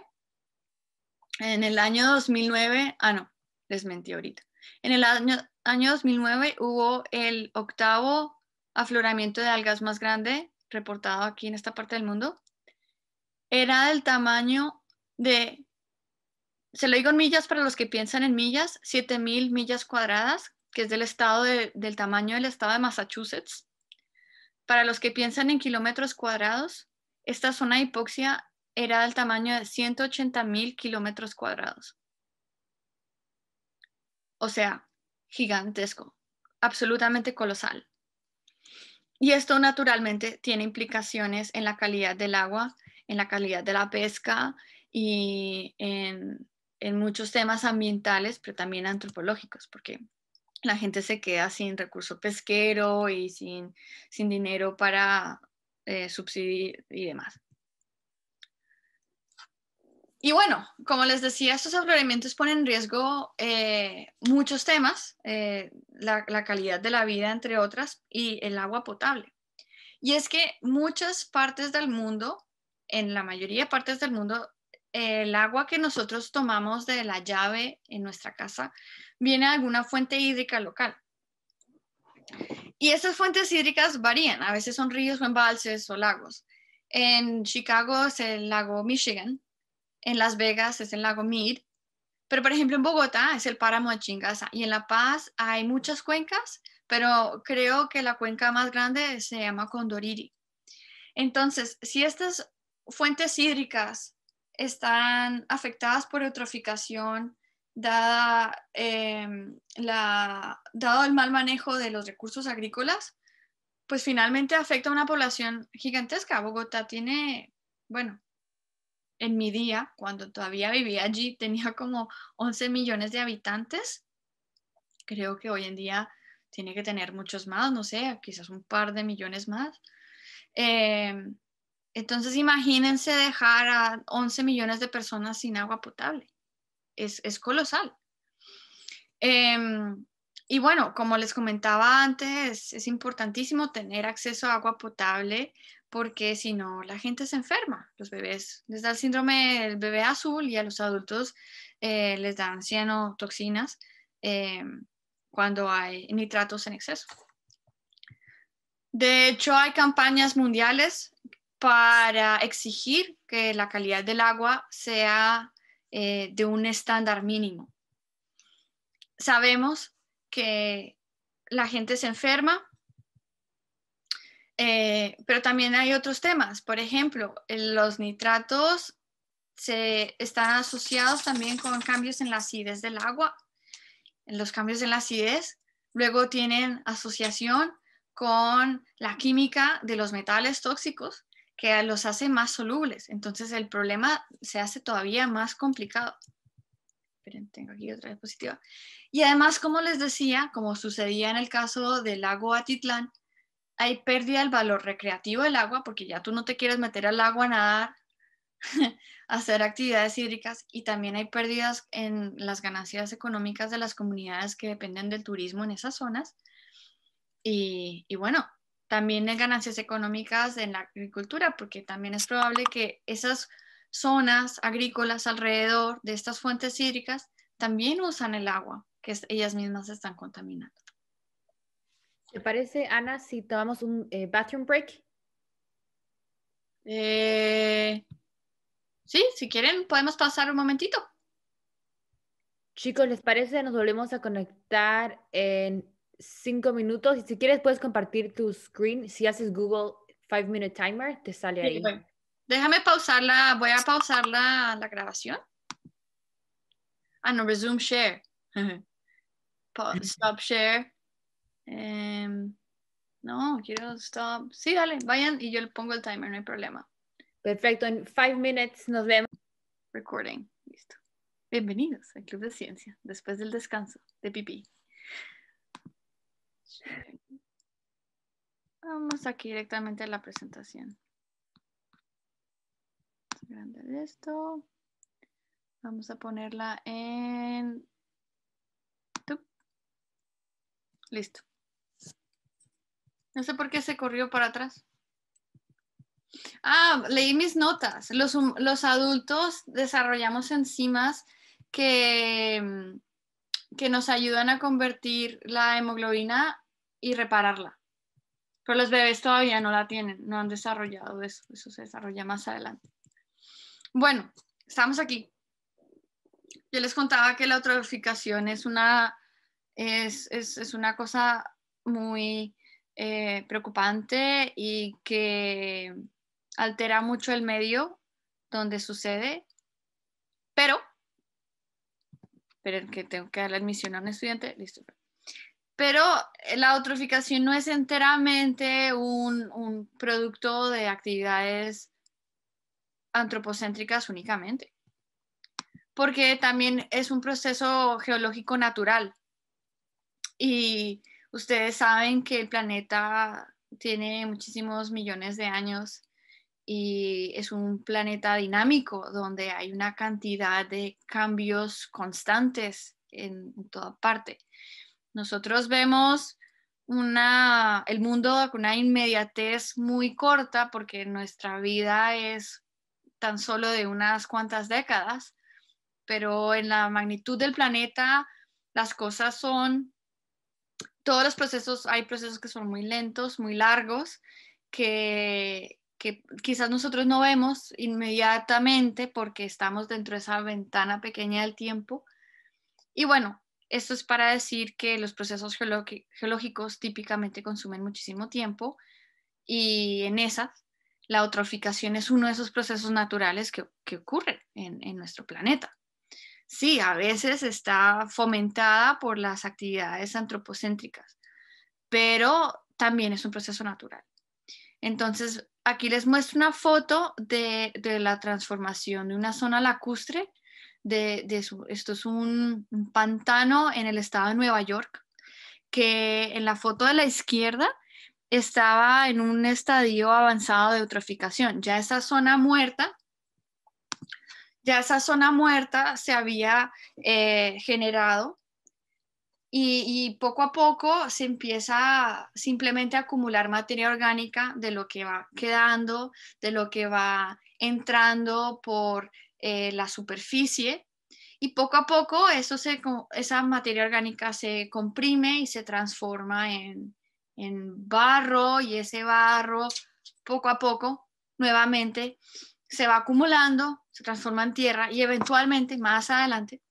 En el año 2009, ah no, les mentí ahorita. En el año, año 2009 hubo el octavo afloramiento de algas más grande reportado aquí en esta parte del mundo. Era del tamaño de se lo digo en millas para los que piensan en millas, 7000 millas cuadradas, que es del, tamaño del estado de Massachusetts. Para los que piensan en kilómetros cuadrados, esta zona de hipoxia era del tamaño de 180 mil kilómetros cuadrados. O sea, gigantesco, absolutamente colosal. Y esto naturalmente tiene implicaciones en la calidad del agua, en la calidad de la pesca y en en muchos temas ambientales, pero también antropológicos, porque la gente se queda sin recurso pesquero y sin, sin dinero para eh, subsidiar y demás. Y bueno, como les decía, estos afloramientos ponen en riesgo eh, muchos temas, eh, la, la, calidad de la vida, entre otras, y el agua potable. Y es que muchas partes del mundo, en la mayoría de partes del mundo, el agua que nosotros tomamos de la llave en nuestra casa viene de alguna fuente hídrica local. Y esas fuentes hídricas varían, a veces son ríos o embalses o lagos. En Chicago es el lago Michigan, en Las Vegas es el lago Mead, pero por ejemplo en Bogotá es el páramo de Chingaza y en La Paz hay muchas cuencas, pero creo que la cuenca más grande se llama Condoriri. Entonces, si estas fuentes hídricas están afectadas por eutroficación dada, em, la, dado el mal manejo de los recursos agrícolas, pues finalmente afecta a una población gigantesca. Bogotá tiene, bueno, en mi día, cuando todavía vivía allí, tenía como 11 millones de habitantes. Creo que hoy en día tiene que tener muchos más, no sé, quizás un par de millones más. Eh, entonces imagínense dejar a 11 millones de personas sin agua potable. Es, colosal. Em, y bueno, como les comentaba antes, es importantísimo tener acceso a agua potable porque si no, la gente se enferma. Los bebés les da el síndrome del bebé azul y a los adultos eh, les dan cianotoxinas em, cuando hay nitratos en exceso. De hecho, hay campañas mundiales para exigir que la calidad del agua sea eh, de un estándar mínimo. Sabemos que la gente se enferma, eh, pero también hay otros temas. Por ejemplo, los nitratos se están asociados también con cambios en la acidez del agua. Los cambios en la acidez luego tienen asociación con la química de los metales tóxicos que los hace más solubles. Entonces el problema se hace todavía más complicado. Esperen, tengo aquí otra diapositiva. Y además, como les decía, como sucedía en el caso del lago Atitlán, hay pérdida del valor recreativo del agua porque ya tú no te quieres meter al agua a nadar, hacer actividades hídricas y también hay pérdidas en las ganancias económicas de las comunidades que dependen del turismo en esas zonas. y bueno, también en ganancias económicas en la agricultura, porque también es probable que esas zonas agrícolas alrededor de estas fuentes hídricas también usan el agua que ellas mismas están contaminando. ¿Te parece, Ana, si tomamos un eh, bathroom break? Eh, sí, si quieren, podemos pasar un momentito. Chicos, ¿les parece? Nos volvemos a conectar en cinco minutos. Y si quieres, puedes compartir tu screen. Si haces Google Five Minute Timer, te sale ahí. Déjame pausarla. Voy a pausar la, grabación. Ah, no, resume share. stop share. Em, no, quiero stop. Sí, dale, vayan y yo le pongo el timer, no hay problema. Perfecto, en five minutes nos vemos. Recording, listo. Bienvenidos al Club de Ciencia, después del descanso de pipí. Vamos aquí directamente a la presentación. Grande esto. Vamos a ponerla en... Listo. No sé por qué se corrió para atrás. Ah, leí mis notas. Los, los adultos desarrollamos enzimas que, que nos ayudan a convertir la hemoglobina y repararla. Pero los bebés todavía no la tienen, no han desarrollado eso, eso se desarrolla más adelante. Bueno, estamos aquí. Yo les contaba que la eutroficación es una, es, una cosa muy eh, preocupante y que altera mucho el medio donde sucede, pero, pero que tengo que darle admisión a un estudiante, listo, pero la eutroficación no es enteramente un producto de actividades antropocéntricas únicamente, porque también es un proceso geológico natural. Y ustedes saben que el planeta tiene muchísimos millones de años y es un planeta dinámico donde hay una cantidad de cambios constantes en toda parte. Nosotros vemos una, el mundo con una inmediatez muy corta porque nuestra vida es tan solo de unas cuantas décadas, pero en la magnitud del planeta las cosas son, todos los procesos, hay procesos que son muy lentos, muy largos, que, que quizás nosotros no vemos inmediatamente porque estamos dentro de esa ventana pequeña del tiempo. Y bueno, esto es para decir que los procesos geológicos típicamente consumen muchísimo tiempo y en esas la eutroficación es uno de esos procesos naturales que, ocurren en, nuestro planeta. Sí, a veces está fomentada por las actividades antropocéntricas, pero también es un proceso natural. Entonces, aquí les muestro una foto de, la transformación de una zona lacustre de, esto es un, pantano en el estado de Nueva York, que en la foto de la izquierda estaba en un estadio avanzado de eutroficación. Ya esa zona muerta, ya esa zona muerta se había eh, generado y, y, poco a poco se empieza simplemente a acumular materia orgánica de lo que va quedando, de lo que va entrando por eh, la superficie y poco a poco eso se, esa materia orgánica se comprime y se transforma en, barro y ese barro poco a poco nuevamente se va acumulando, se transforma en tierra y eventualmente más adelante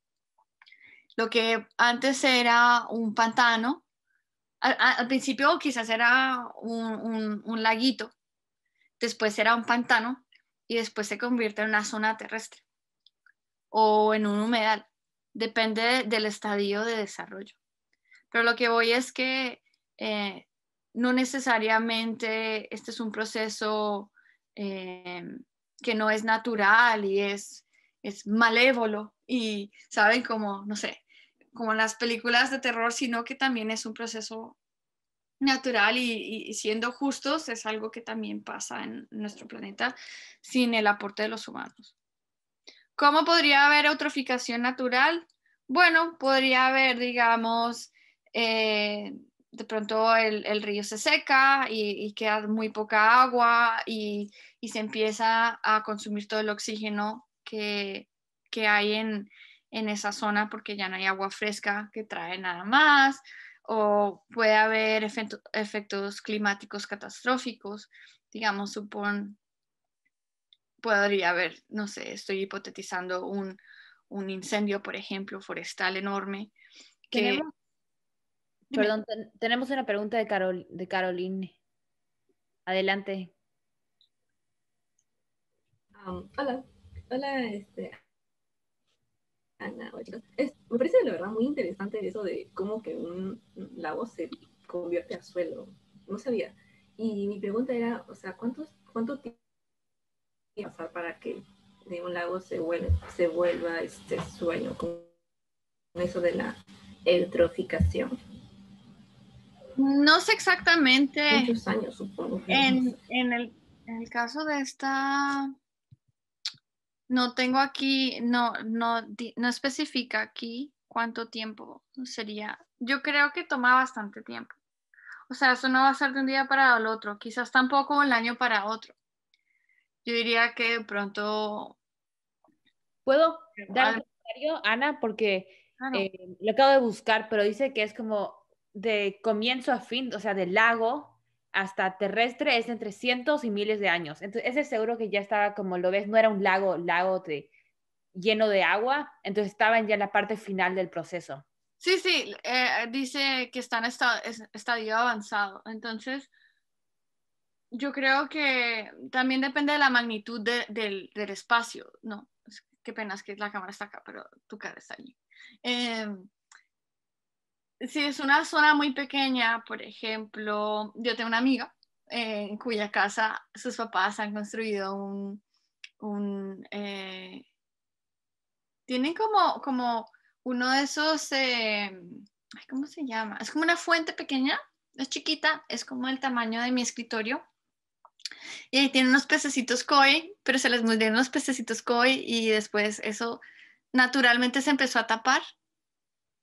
lo que antes era un pantano, al, principio quizás era un laguito, después era un pantano y después se convierte en una zona terrestre o en un humedal. Depende del estadio de desarrollo. Pero lo que voy es que eh, no necesariamente este es un proceso eh, que no es natural y es, es malévolo y saben como, no sé, como las películas de terror, sino que también es un proceso natural y, siendo justos es algo que también pasa en nuestro planeta sin el aporte de los humanos. ¿Cómo podría haber eutroficación natural? Bueno, podría haber, digamos, eh, de pronto el, río se seca y, queda muy poca agua y, se empieza a consumir todo el oxígeno que, hay en, en esa zona porque ya no hay agua fresca que trae nada más o puede haber efectos climáticos catastróficos, digamos, supon podría haber, no sé, estoy hipotetizando un, incendio, por ejemplo, forestal enorme. perdón, tenemos una pregunta de, Carol, de Caroline. Adelante. Ah, hola, hola, este, me parece la verdad muy interesante eso de cómo que un, lago se convierte a suelo. No sabía. Y mi pregunta era, o sea, ¿cuántos, ¿cuánto tiempo pasar para que de un lago se vuelva, se vuelva este sueño? con eso de la eutroficación? No sé exactamente. Muchos años, supongo. En, en el caso de esta no tengo aquí, no, no, no especifica aquí cuánto tiempo sería. Yo creo que toma bastante tiempo. O sea, eso no va a ser de un día para el otro, quizás tampoco el año para otro. Yo diría que de pronto... ¿Puedo dar un comentario, Ana? Porque eh, lo acabo de buscar, pero dice que es como de comienzo a fin, o sea, del lago hasta terrestre es entre cientos y miles de años. Entonces, ese seguro que ya estaba, como lo ves, no era un lago, lago lleno de agua, entonces estaban ya en la parte final del proceso. Sí, sí, eh, dice que está en estadio avanzado. Entonces, yo creo que también depende de la magnitud del, espacio. No, qué pena es que la cámara está acá, pero tu cara está allí si es una zona muy pequeña, por ejemplo, yo tengo una amiga en eh, cuya casa sus papás han construido un, un eh, tienen como, como uno de esos, eh, ¿cómo se llama? Es como una fuente pequeña, es chiquita, es como el tamaño de mi escritorio. Y ahí tienen unos pececitos koi, pero se les murieron los pececitos koi y después eso naturalmente se empezó a tapar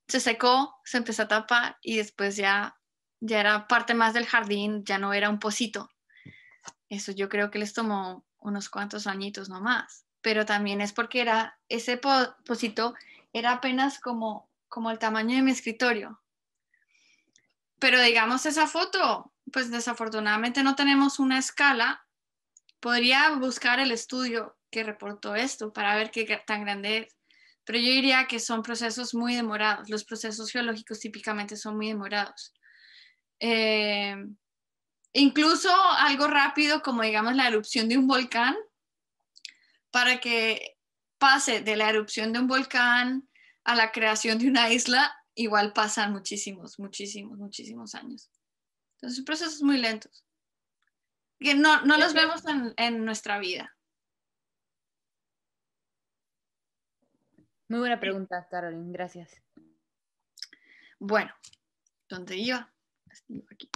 se secó, se empezó a tapar y después ya, ya era parte más del jardín, ya no era un pocito. Eso yo creo que les tomó unos cuantos añitos nomás, pero también es porque era ese pocito era apenas como, como el tamaño de mi escritorio. Pero digamos esa foto, pues desafortunadamente no tenemos una escala. Podría buscar el estudio que reportó esto para ver qué tan grande es pero yo diría que son procesos muy demorados. Los procesos geológicos típicamente son muy demorados. Eh, incluso algo rápido como digamos la erupción de un volcán, para que pase de la erupción de un volcán a la creación de una isla, igual pasan muchísimos, muchísimos, muchísimos años. Entonces, procesos muy lentos. Que no, los vemos en nuestra vida. Muy buena pregunta, Carolyn, gracias. Bueno, ¿dónde iba? Aquí.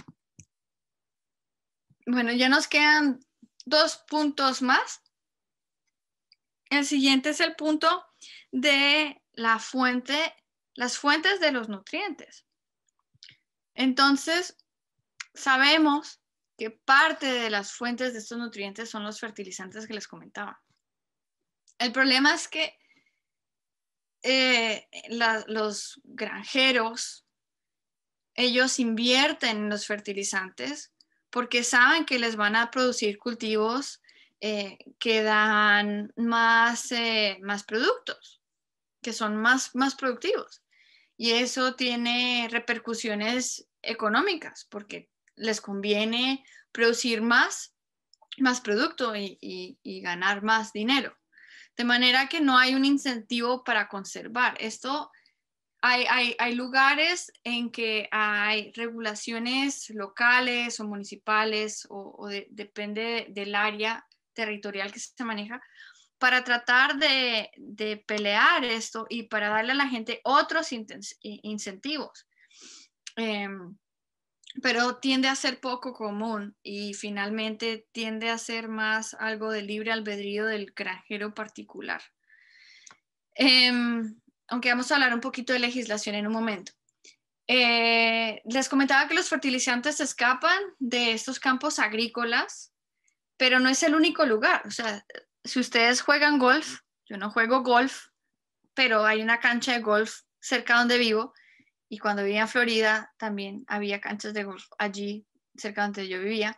Bueno, ya nos quedan dos puntos más. El siguiente es el punto de la fuente, las fuentes de los nutrientes. Entonces, sabemos que parte de las fuentes de estos nutrientes son los fertilizantes que les comentaba. El problema es que eh, los granjeros, ellos invierten en los fertilizantes porque saben que les van a producir cultivos eh, que dan más, eh, más productos, que son más, más productivos. Y eso tiene repercusiones económicas porque les conviene producir más, más producto y ganar más dinero de manera que no hay un incentivo para conservar. Esto hay, hay, lugares en que hay regulaciones locales o municipales o, depende del área territorial que se maneja para tratar de, pelear esto y para darle a la gente otros incentivos. Em, pero tiende a ser poco común y finalmente tiende a ser más algo de libre albedrío del granjero particular. Em, aunque vamos a hablar un poquito de legislación en un momento. Eh, les comentaba que los fertilizantes se escapan de estos campos agrícolas, pero no es el único lugar. O sea, si ustedes juegan golf, yo no juego golf, pero hay una cancha de golf cerca donde vivo, y cuando vivía en Florida también había canchas de golf allí cerca donde yo vivía.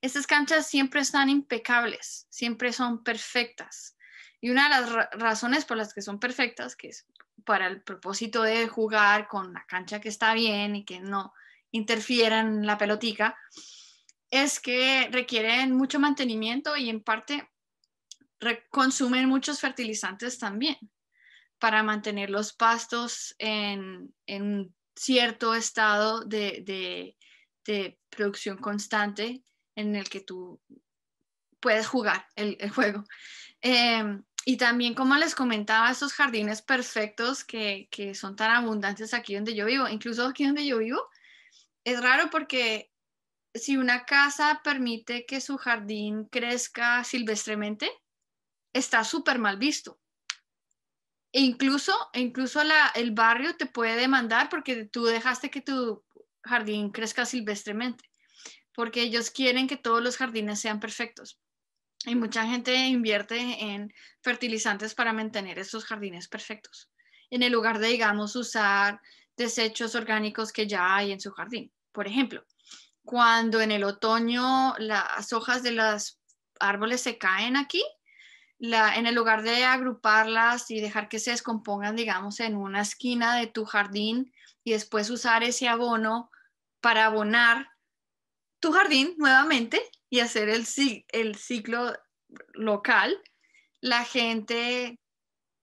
Estas canchas siempre están impecables, siempre son perfectas. Y una de las razones por las que son perfectas, que es para el propósito de jugar con la cancha que está bien y que no interfieran la pelotica, es que requieren mucho mantenimiento y en parte consumen muchos fertilizantes también para mantener los pastos en, cierto estado de, producción constante en el que tú puedes jugar el, juego. Em, y también, como les comentaba, esos jardines perfectos que, que, son tan abundantes aquí donde yo vivo, incluso aquí donde yo vivo, es raro porque si una casa permite que su jardín crezca silvestremente, está súper mal visto. E incluso, e el barrio te puede demandar porque tú dejaste que tu jardín crezca silvestremente, porque ellos quieren que todos los jardines sean perfectos. Y mucha gente invierte en fertilizantes para mantener esos jardines perfectos, en el lugar de, digamos, usar desechos orgánicos que ya hay en su jardín. Por ejemplo, cuando en el otoño las hojas de los árboles se caen aquí, en el lugar de agruparlas y dejar que se descompongan, digamos, en una esquina de tu jardín y después usar ese abono para abonar tu jardín nuevamente y hacer el ciclo local, la gente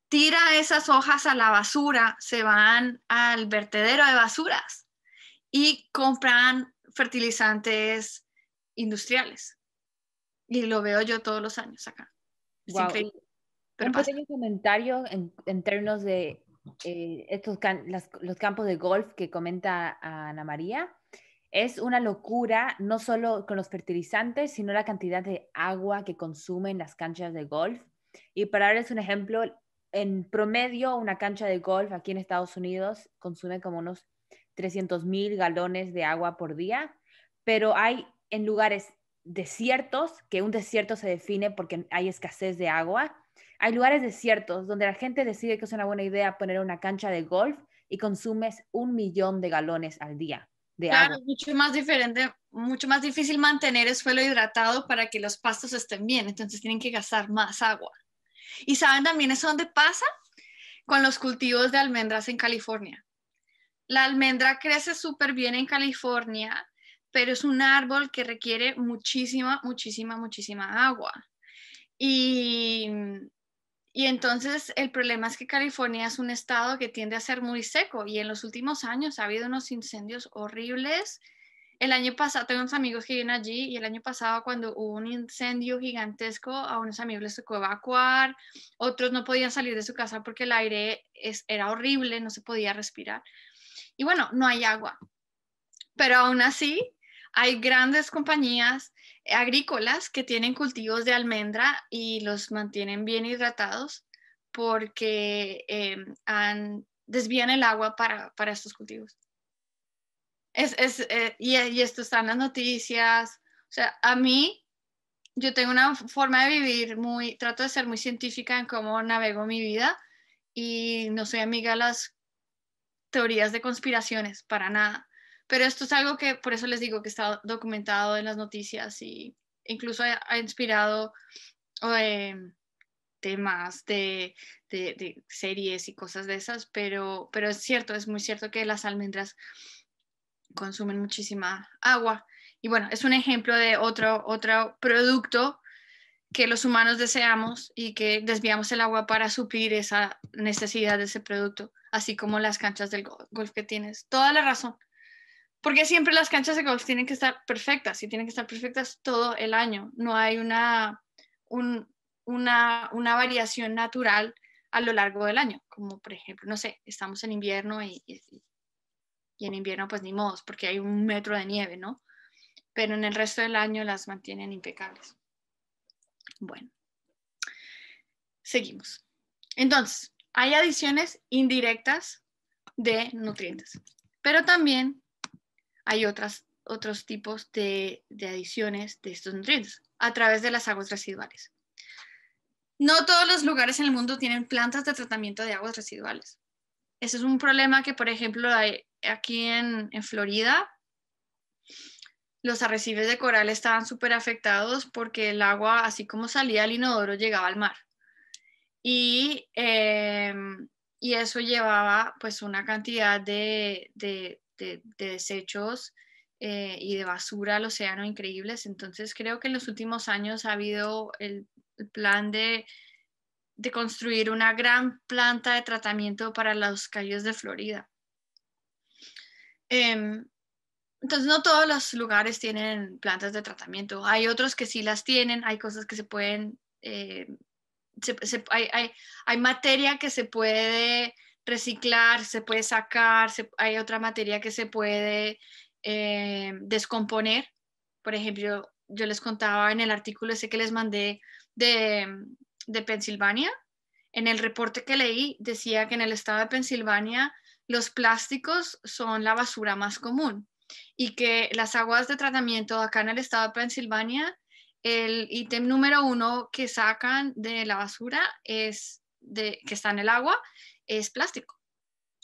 tira esas hojas a la basura, se van al vertedero de basuras y compran fertilizantes industriales. Y lo veo yo todos los años acá. Pero Un comentario en, términos de eh, estos los campos de golf que comenta Ana María. Es una locura, no solo con los fertilizantes, sino la cantidad de agua que consumen las canchas de golf. Y para darles un ejemplo, en promedio una cancha de golf aquí en Estados Unidos consume como unos 300 mil galones de agua por día, pero hay en lugares desiertos, que un desierto se define porque hay escasez de agua. Hay lugares desiertos donde la gente decide que es una buena idea poner una cancha de golf y consumes un millón de galones al día. De agua. mucho más diferente, mucho más difícil mantener el suelo hidratado para que los pastos estén bien, entonces tienen que gastar más agua. Y saben también eso dónde pasa con los cultivos de almendras en California. La almendra crece súper bien en California pero es un árbol que requiere muchísima, muchísima, muchísima agua. Y, entonces el problema es que California es un estado que tiende a ser muy seco y en los últimos años ha habido unos incendios horribles. El año pasado, tengo unos amigos que viven allí y el año pasado cuando hubo un incendio gigantesco, a unos amigos les tocó evacuar, otros no podían salir de su casa porque el aire era horrible, no se podía respirar. Y bueno, no hay agua. Pero aún así, hay grandes compañías agrícolas que tienen cultivos de almendra y los mantienen bien hidratados porque em, desvían el agua para, para estos cultivos. Eh, y, y, esto está en las noticias. O sea, a mí, yo tengo una forma de vivir muy, trato de ser muy científica en cómo navego mi vida y no soy amiga de las teorías de conspiraciones, para nada. Pero esto es algo que, por eso les digo que está documentado en las noticias y incluso ha, inspirado oh, em, temas de, series y cosas de esas, pero, pero es cierto, es muy cierto que las almendras consumen muchísima agua. Y bueno, es un ejemplo de otro, otro producto que los humanos deseamos y que desviamos el agua para suplir esa necesidad de ese producto, así como las canchas del golf que tienes. Toda la razón porque siempre las canchas de golf tienen que estar perfectas y tienen que estar perfectas todo el año. No hay una, una, variación natural a lo largo del año, como por ejemplo, no sé, estamos en invierno y, y, y en invierno pues ni modos, porque hay un metro de nieve, ¿no? Pero en el resto del año las mantienen impecables. Bueno, seguimos. Entonces, hay adiciones indirectas de nutrientes, pero también hay otras, otros tipos de, adiciones de estos nutrientes a través de las aguas residuales. No todos los lugares en el mundo tienen plantas de tratamiento de aguas residuales. Ese es un problema que, por ejemplo, aquí en, Florida, los arrecifes de coral estaban súper afectados porque el agua, así como salía al inodoro, llegaba al mar. Eh, y, eso llevaba pues una cantidad de, de, desechos eh, y de basura al océano increíbles. Entonces creo que en los últimos años ha habido el, plan de, construir una gran planta de tratamiento para los cayos de Florida. Em, entonces, no todos los lugares tienen plantas de tratamiento. Hay otros que sí las tienen, hay cosas que se pueden, eh, hay, materia que se puede reciclar, se puede sacar, hay otra materia que se puede eh, descomponer. Por ejemplo, yo les contaba en el artículo ese que les mandé de, de Pensilvania, en el reporte que leí decía que en el estado de Pensilvania los plásticos son la basura más común y que las aguas de tratamiento acá en el estado de Pensilvania, el ítem número uno que sacan de la basura es de, que está en el agua es plástico.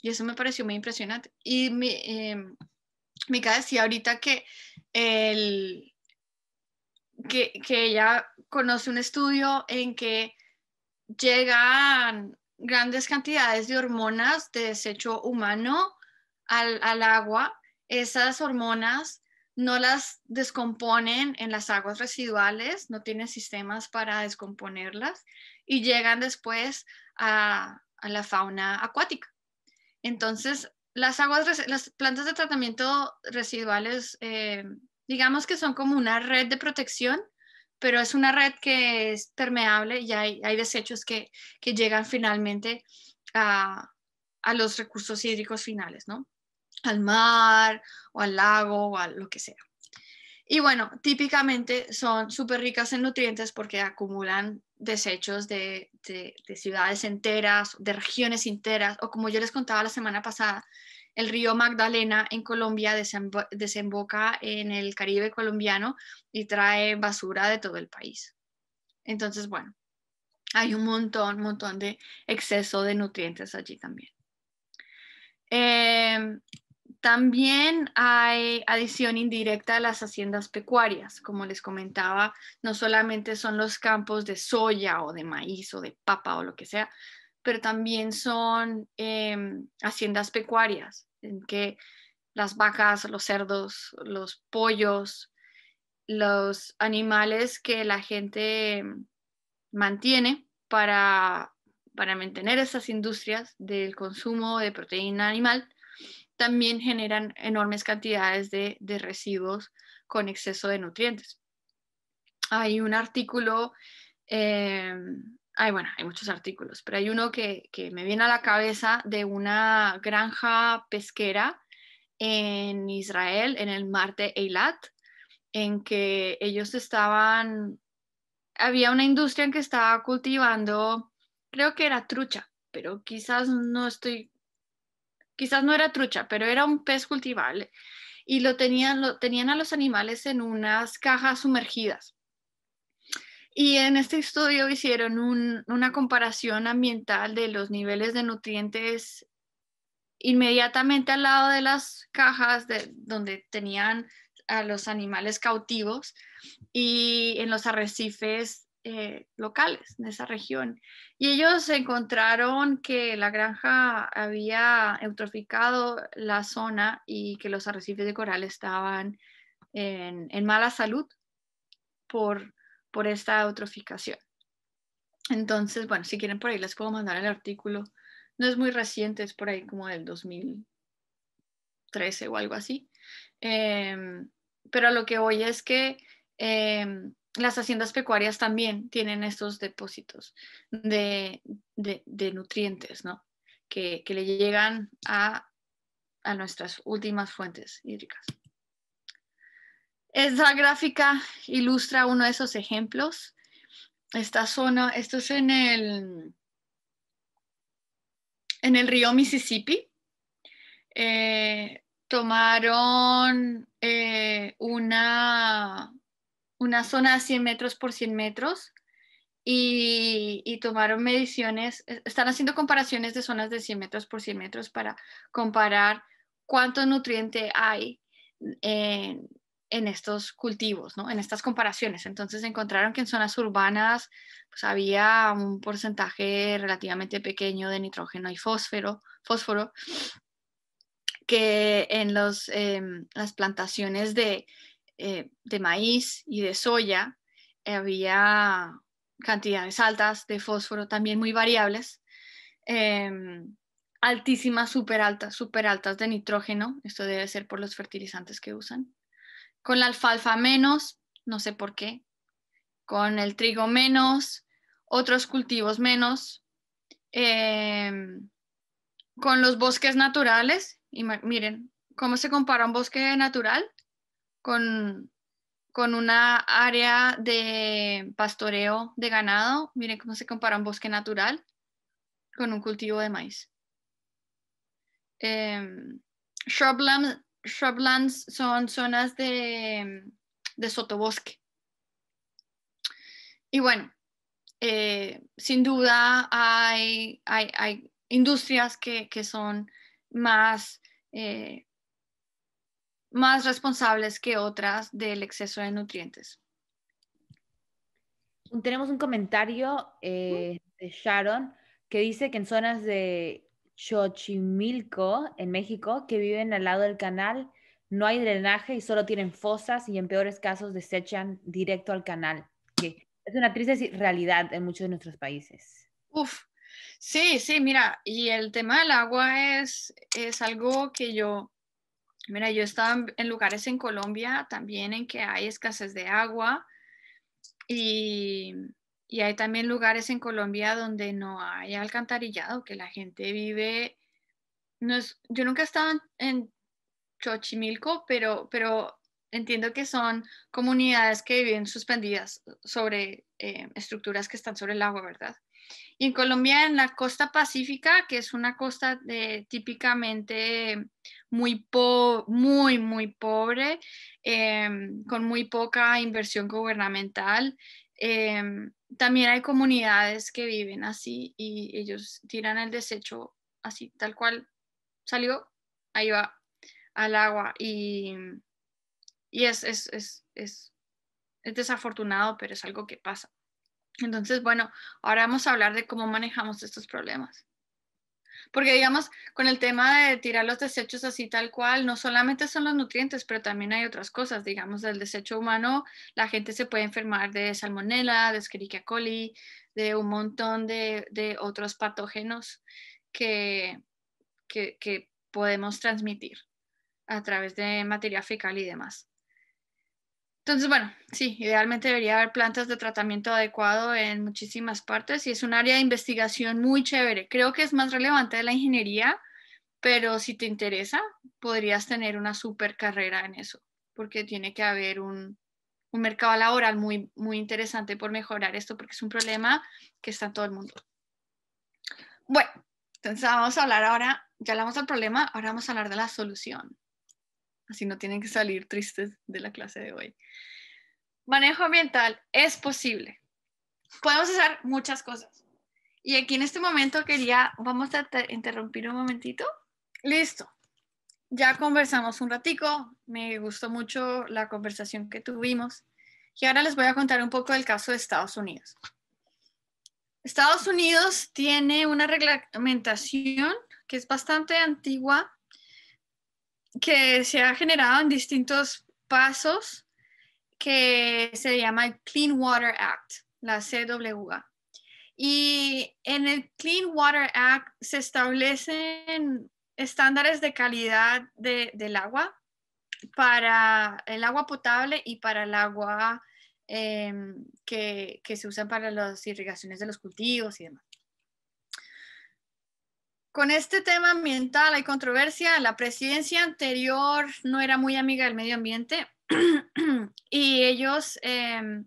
Y eso me pareció muy impresionante. Y mi, em, Mica decía ahorita que, el, que, ella conoce un estudio en que llegan grandes cantidades de hormonas de desecho humano al, al, agua. Esas hormonas no las descomponen en las aguas residuales, no tienen sistemas para descomponerlas y llegan después a, la fauna acuática. Entonces, las aguas, las plantas de tratamiento residuales, eh, digamos que son como una red de protección, pero es una red que es permeable y hay, desechos que, llegan finalmente a, a, los recursos hídricos finales, ¿no? Al mar o al lago o a lo que sea. Y bueno, típicamente son súper ricas en nutrientes porque acumulan desechos de, ciudades enteras, de regiones enteras, o como yo les contaba la semana pasada, el río Magdalena en Colombia desemboca en el Caribe colombiano y trae basura de todo el país. Entonces, bueno, hay un montón, montón de exceso de nutrientes allí también. Em, también hay adición indirecta a las haciendas pecuarias. Como les comentaba, no solamente son los campos de soya o de maíz o de papa o lo que sea, pero también son em, haciendas pecuarias en que las vacas, los cerdos, los pollos, los animales que la gente mantiene para, para mantener esas industrias del consumo de proteína animal también generan enormes cantidades de, residuos con exceso de nutrientes. Hay un artículo, hay, eh, bueno, hay muchos artículos, pero hay uno que, que me viene a la cabeza de una granja pesquera en Israel, en el mar de Eilat, en que ellos estaban, había una industria en que estaba cultivando, creo que era trucha, pero quizás no estoy quizás no era trucha, pero era un pez cultivable y lo tenían, tenían a los animales en unas cajas sumergidas. Y en este estudio hicieron una comparación ambiental de los niveles de nutrientes inmediatamente al lado de las cajas donde tenían a los animales cautivos y en los arrecifes eh, locales de esa región. Y ellos encontraron que la granja había eutroficado la zona y que los arrecifes de coral estaban en, mala salud por, por esta eutroficación. Entonces, bueno, si quieren por ahí les puedo mandar el artículo. No es muy reciente, es por ahí como del 2013 o algo así. Em, pero lo que hoy es que em, las haciendas pecuarias también tienen estos depósitos de, nutrientes, ¿no? Que, le llegan a, nuestras últimas fuentes hídricas. Esta gráfica ilustra uno de esos ejemplos. Esta zona, esto es en el, en el río Mississippi. Eh, tomaron eh, una, una zona de 100 metros por 100 metros y, tomaron mediciones, e, están haciendo comparaciones de zonas de 100 metros por 100 metros para comparar cuánto nutriente hay en, estos cultivos, ¿no? en estas comparaciones. Entonces encontraron que en zonas urbanas pues, había un porcentaje relativamente pequeño de nitrógeno y fósforo, fósforo que en em, las plantaciones de, eh, de maíz y de soya, eh, había cantidades altas de fósforo, también muy variables, em, altísimas, súper altas, súper altas de nitrógeno, esto debe ser por los fertilizantes que usan, con la alfalfa menos, no sé por qué, con el trigo menos, otros cultivos menos, em, con los bosques naturales, y miren, ¿cómo se compara un bosque natural? con, con una área de pastoreo de ganado. Miren cómo se compara un bosque natural con un cultivo de maíz. Em, shrublands, son zonas de, sotobosque. Y bueno, eh, sin duda hay, hay, industrias que, son más eh, más responsables que otras del exceso de nutrientes. Tenemos un comentario eh, de Sharon que dice que en zonas de Xochimilco, en México, que viven al lado del canal, no hay drenaje y solo tienen fosas y en peores casos desechan directo al canal. Que es una triste realidad en muchos de nuestros países. Uf, sí, sí, mira, y el tema del agua es, es algo que yo Mira, yo estaba en lugares en Colombia también en que hay escasez de agua y, y hay también lugares en Colombia donde no hay alcantarillado, que la gente vive... yo nunca he estado en Chochimilco, pero, pero entiendo que son comunidades que viven suspendidas sobre eh, estructuras que están sobre el agua, ¿verdad? Y en Colombia, en la costa pacífica, que es una costa de, típicamente muy, muy, muy pobre, em, con muy poca inversión gubernamental, em, también hay comunidades que viven así y ellos tiran el desecho así, tal cual salió, ahí va al agua. Y, y es, es, desafortunado, pero es algo que pasa. Entonces, bueno, ahora vamos a hablar de cómo manejamos estos problemas. Porque digamos, con el tema de tirar los desechos así tal cual, no solamente son los nutrientes, pero también hay otras cosas. Digamos, del desecho humano, la gente se puede enfermar de salmonella, de Escherichia coli, de un montón de, otros patógenos que, que podemos transmitir a través de materia fecal y demás. Entonces, bueno, sí, idealmente debería haber plantas de tratamiento adecuado en muchísimas partes y es un área de investigación muy chévere. Creo que es más relevante de la ingeniería, pero si te interesa, podrías tener una super carrera en eso, porque tiene que haber un, mercado laboral muy, muy interesante por mejorar esto, porque es un problema que está en todo el mundo. Bueno, entonces vamos a hablar ahora, ya hablamos del problema, ahora vamos a hablar de la solución así no tienen que salir tristes de la clase de hoy. Manejo ambiental es posible. Podemos hacer muchas cosas. Y aquí en este momento quería, vamos a interrumpir un momentito. Listo. Ya conversamos un ratico, me gustó mucho la conversación que tuvimos. Y ahora les voy a contar un poco del caso de Estados Unidos. Estados Unidos tiene una reglamentación que es bastante antigua que se ha generado en distintos pasos que se llama el Clean Water Act, la CWA. Y en el Clean Water Act se establecen estándares de calidad del agua para el agua potable y para el agua eh, que, que se usa para las irrigaciones de los cultivos y demás. Con este tema ambiental hay controversia. La presidencia anterior no era muy amiga del medio ambiente y ellos em,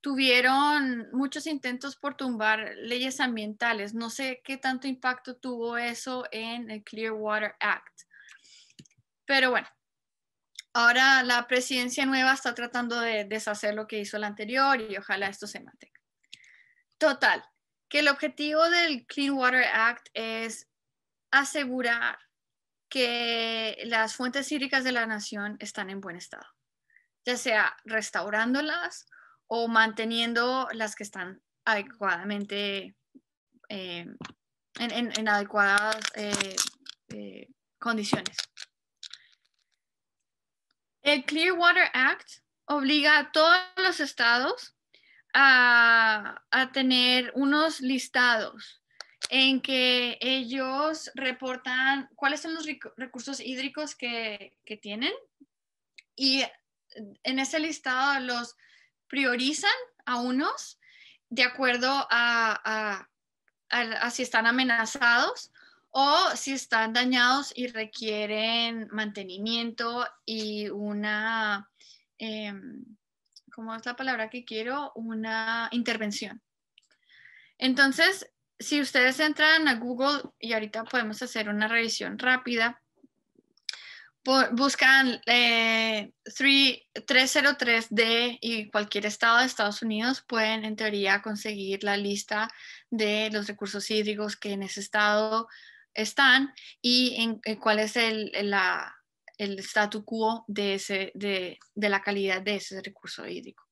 tuvieron muchos intentos por tumbar leyes ambientales. No sé qué tanto impacto tuvo eso en el Clear Clearwater Act. Pero bueno, ahora la presidencia nueva está tratando de deshacer lo que hizo la anterior y ojalá esto se mantenga. Total, que el objetivo del Clean Water Act es asegurar que las fuentes hídricas de la nación están en buen estado, ya sea restaurándolas o manteniendo las que están adecuadamente eh, en, adecuadas eh, eh, condiciones. El Clean Water Act obliga a todos los estados a, tener unos listados en que ellos reportan cuáles son los recursos hídricos que, tienen y en ese listado los priorizan a unos de acuerdo a, si están amenazados o si están dañados y requieren mantenimiento y una... Em, como es la palabra que quiero, una intervención. Entonces, si ustedes entran a Google, y ahorita podemos hacer una revisión rápida, buscan 303D eh, y cualquier estado de Estados Unidos pueden en teoría conseguir la lista de los recursos hídricos que en ese estado están y eh, cuál es la, el statu quo de, ese, de, la calidad de ese recurso hídrico.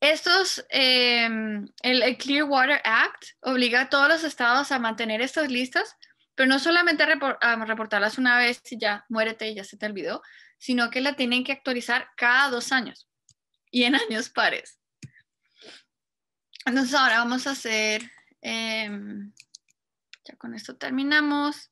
Estos, em, el, Clear Water Act obliga a todos los estados a mantener estas listas, pero no solamente a reportarlas una vez y ya muérete y ya se te olvidó, sino que la tienen que actualizar cada dos años y en años pares. Entonces ahora vamos a hacer, em, ya con esto terminamos.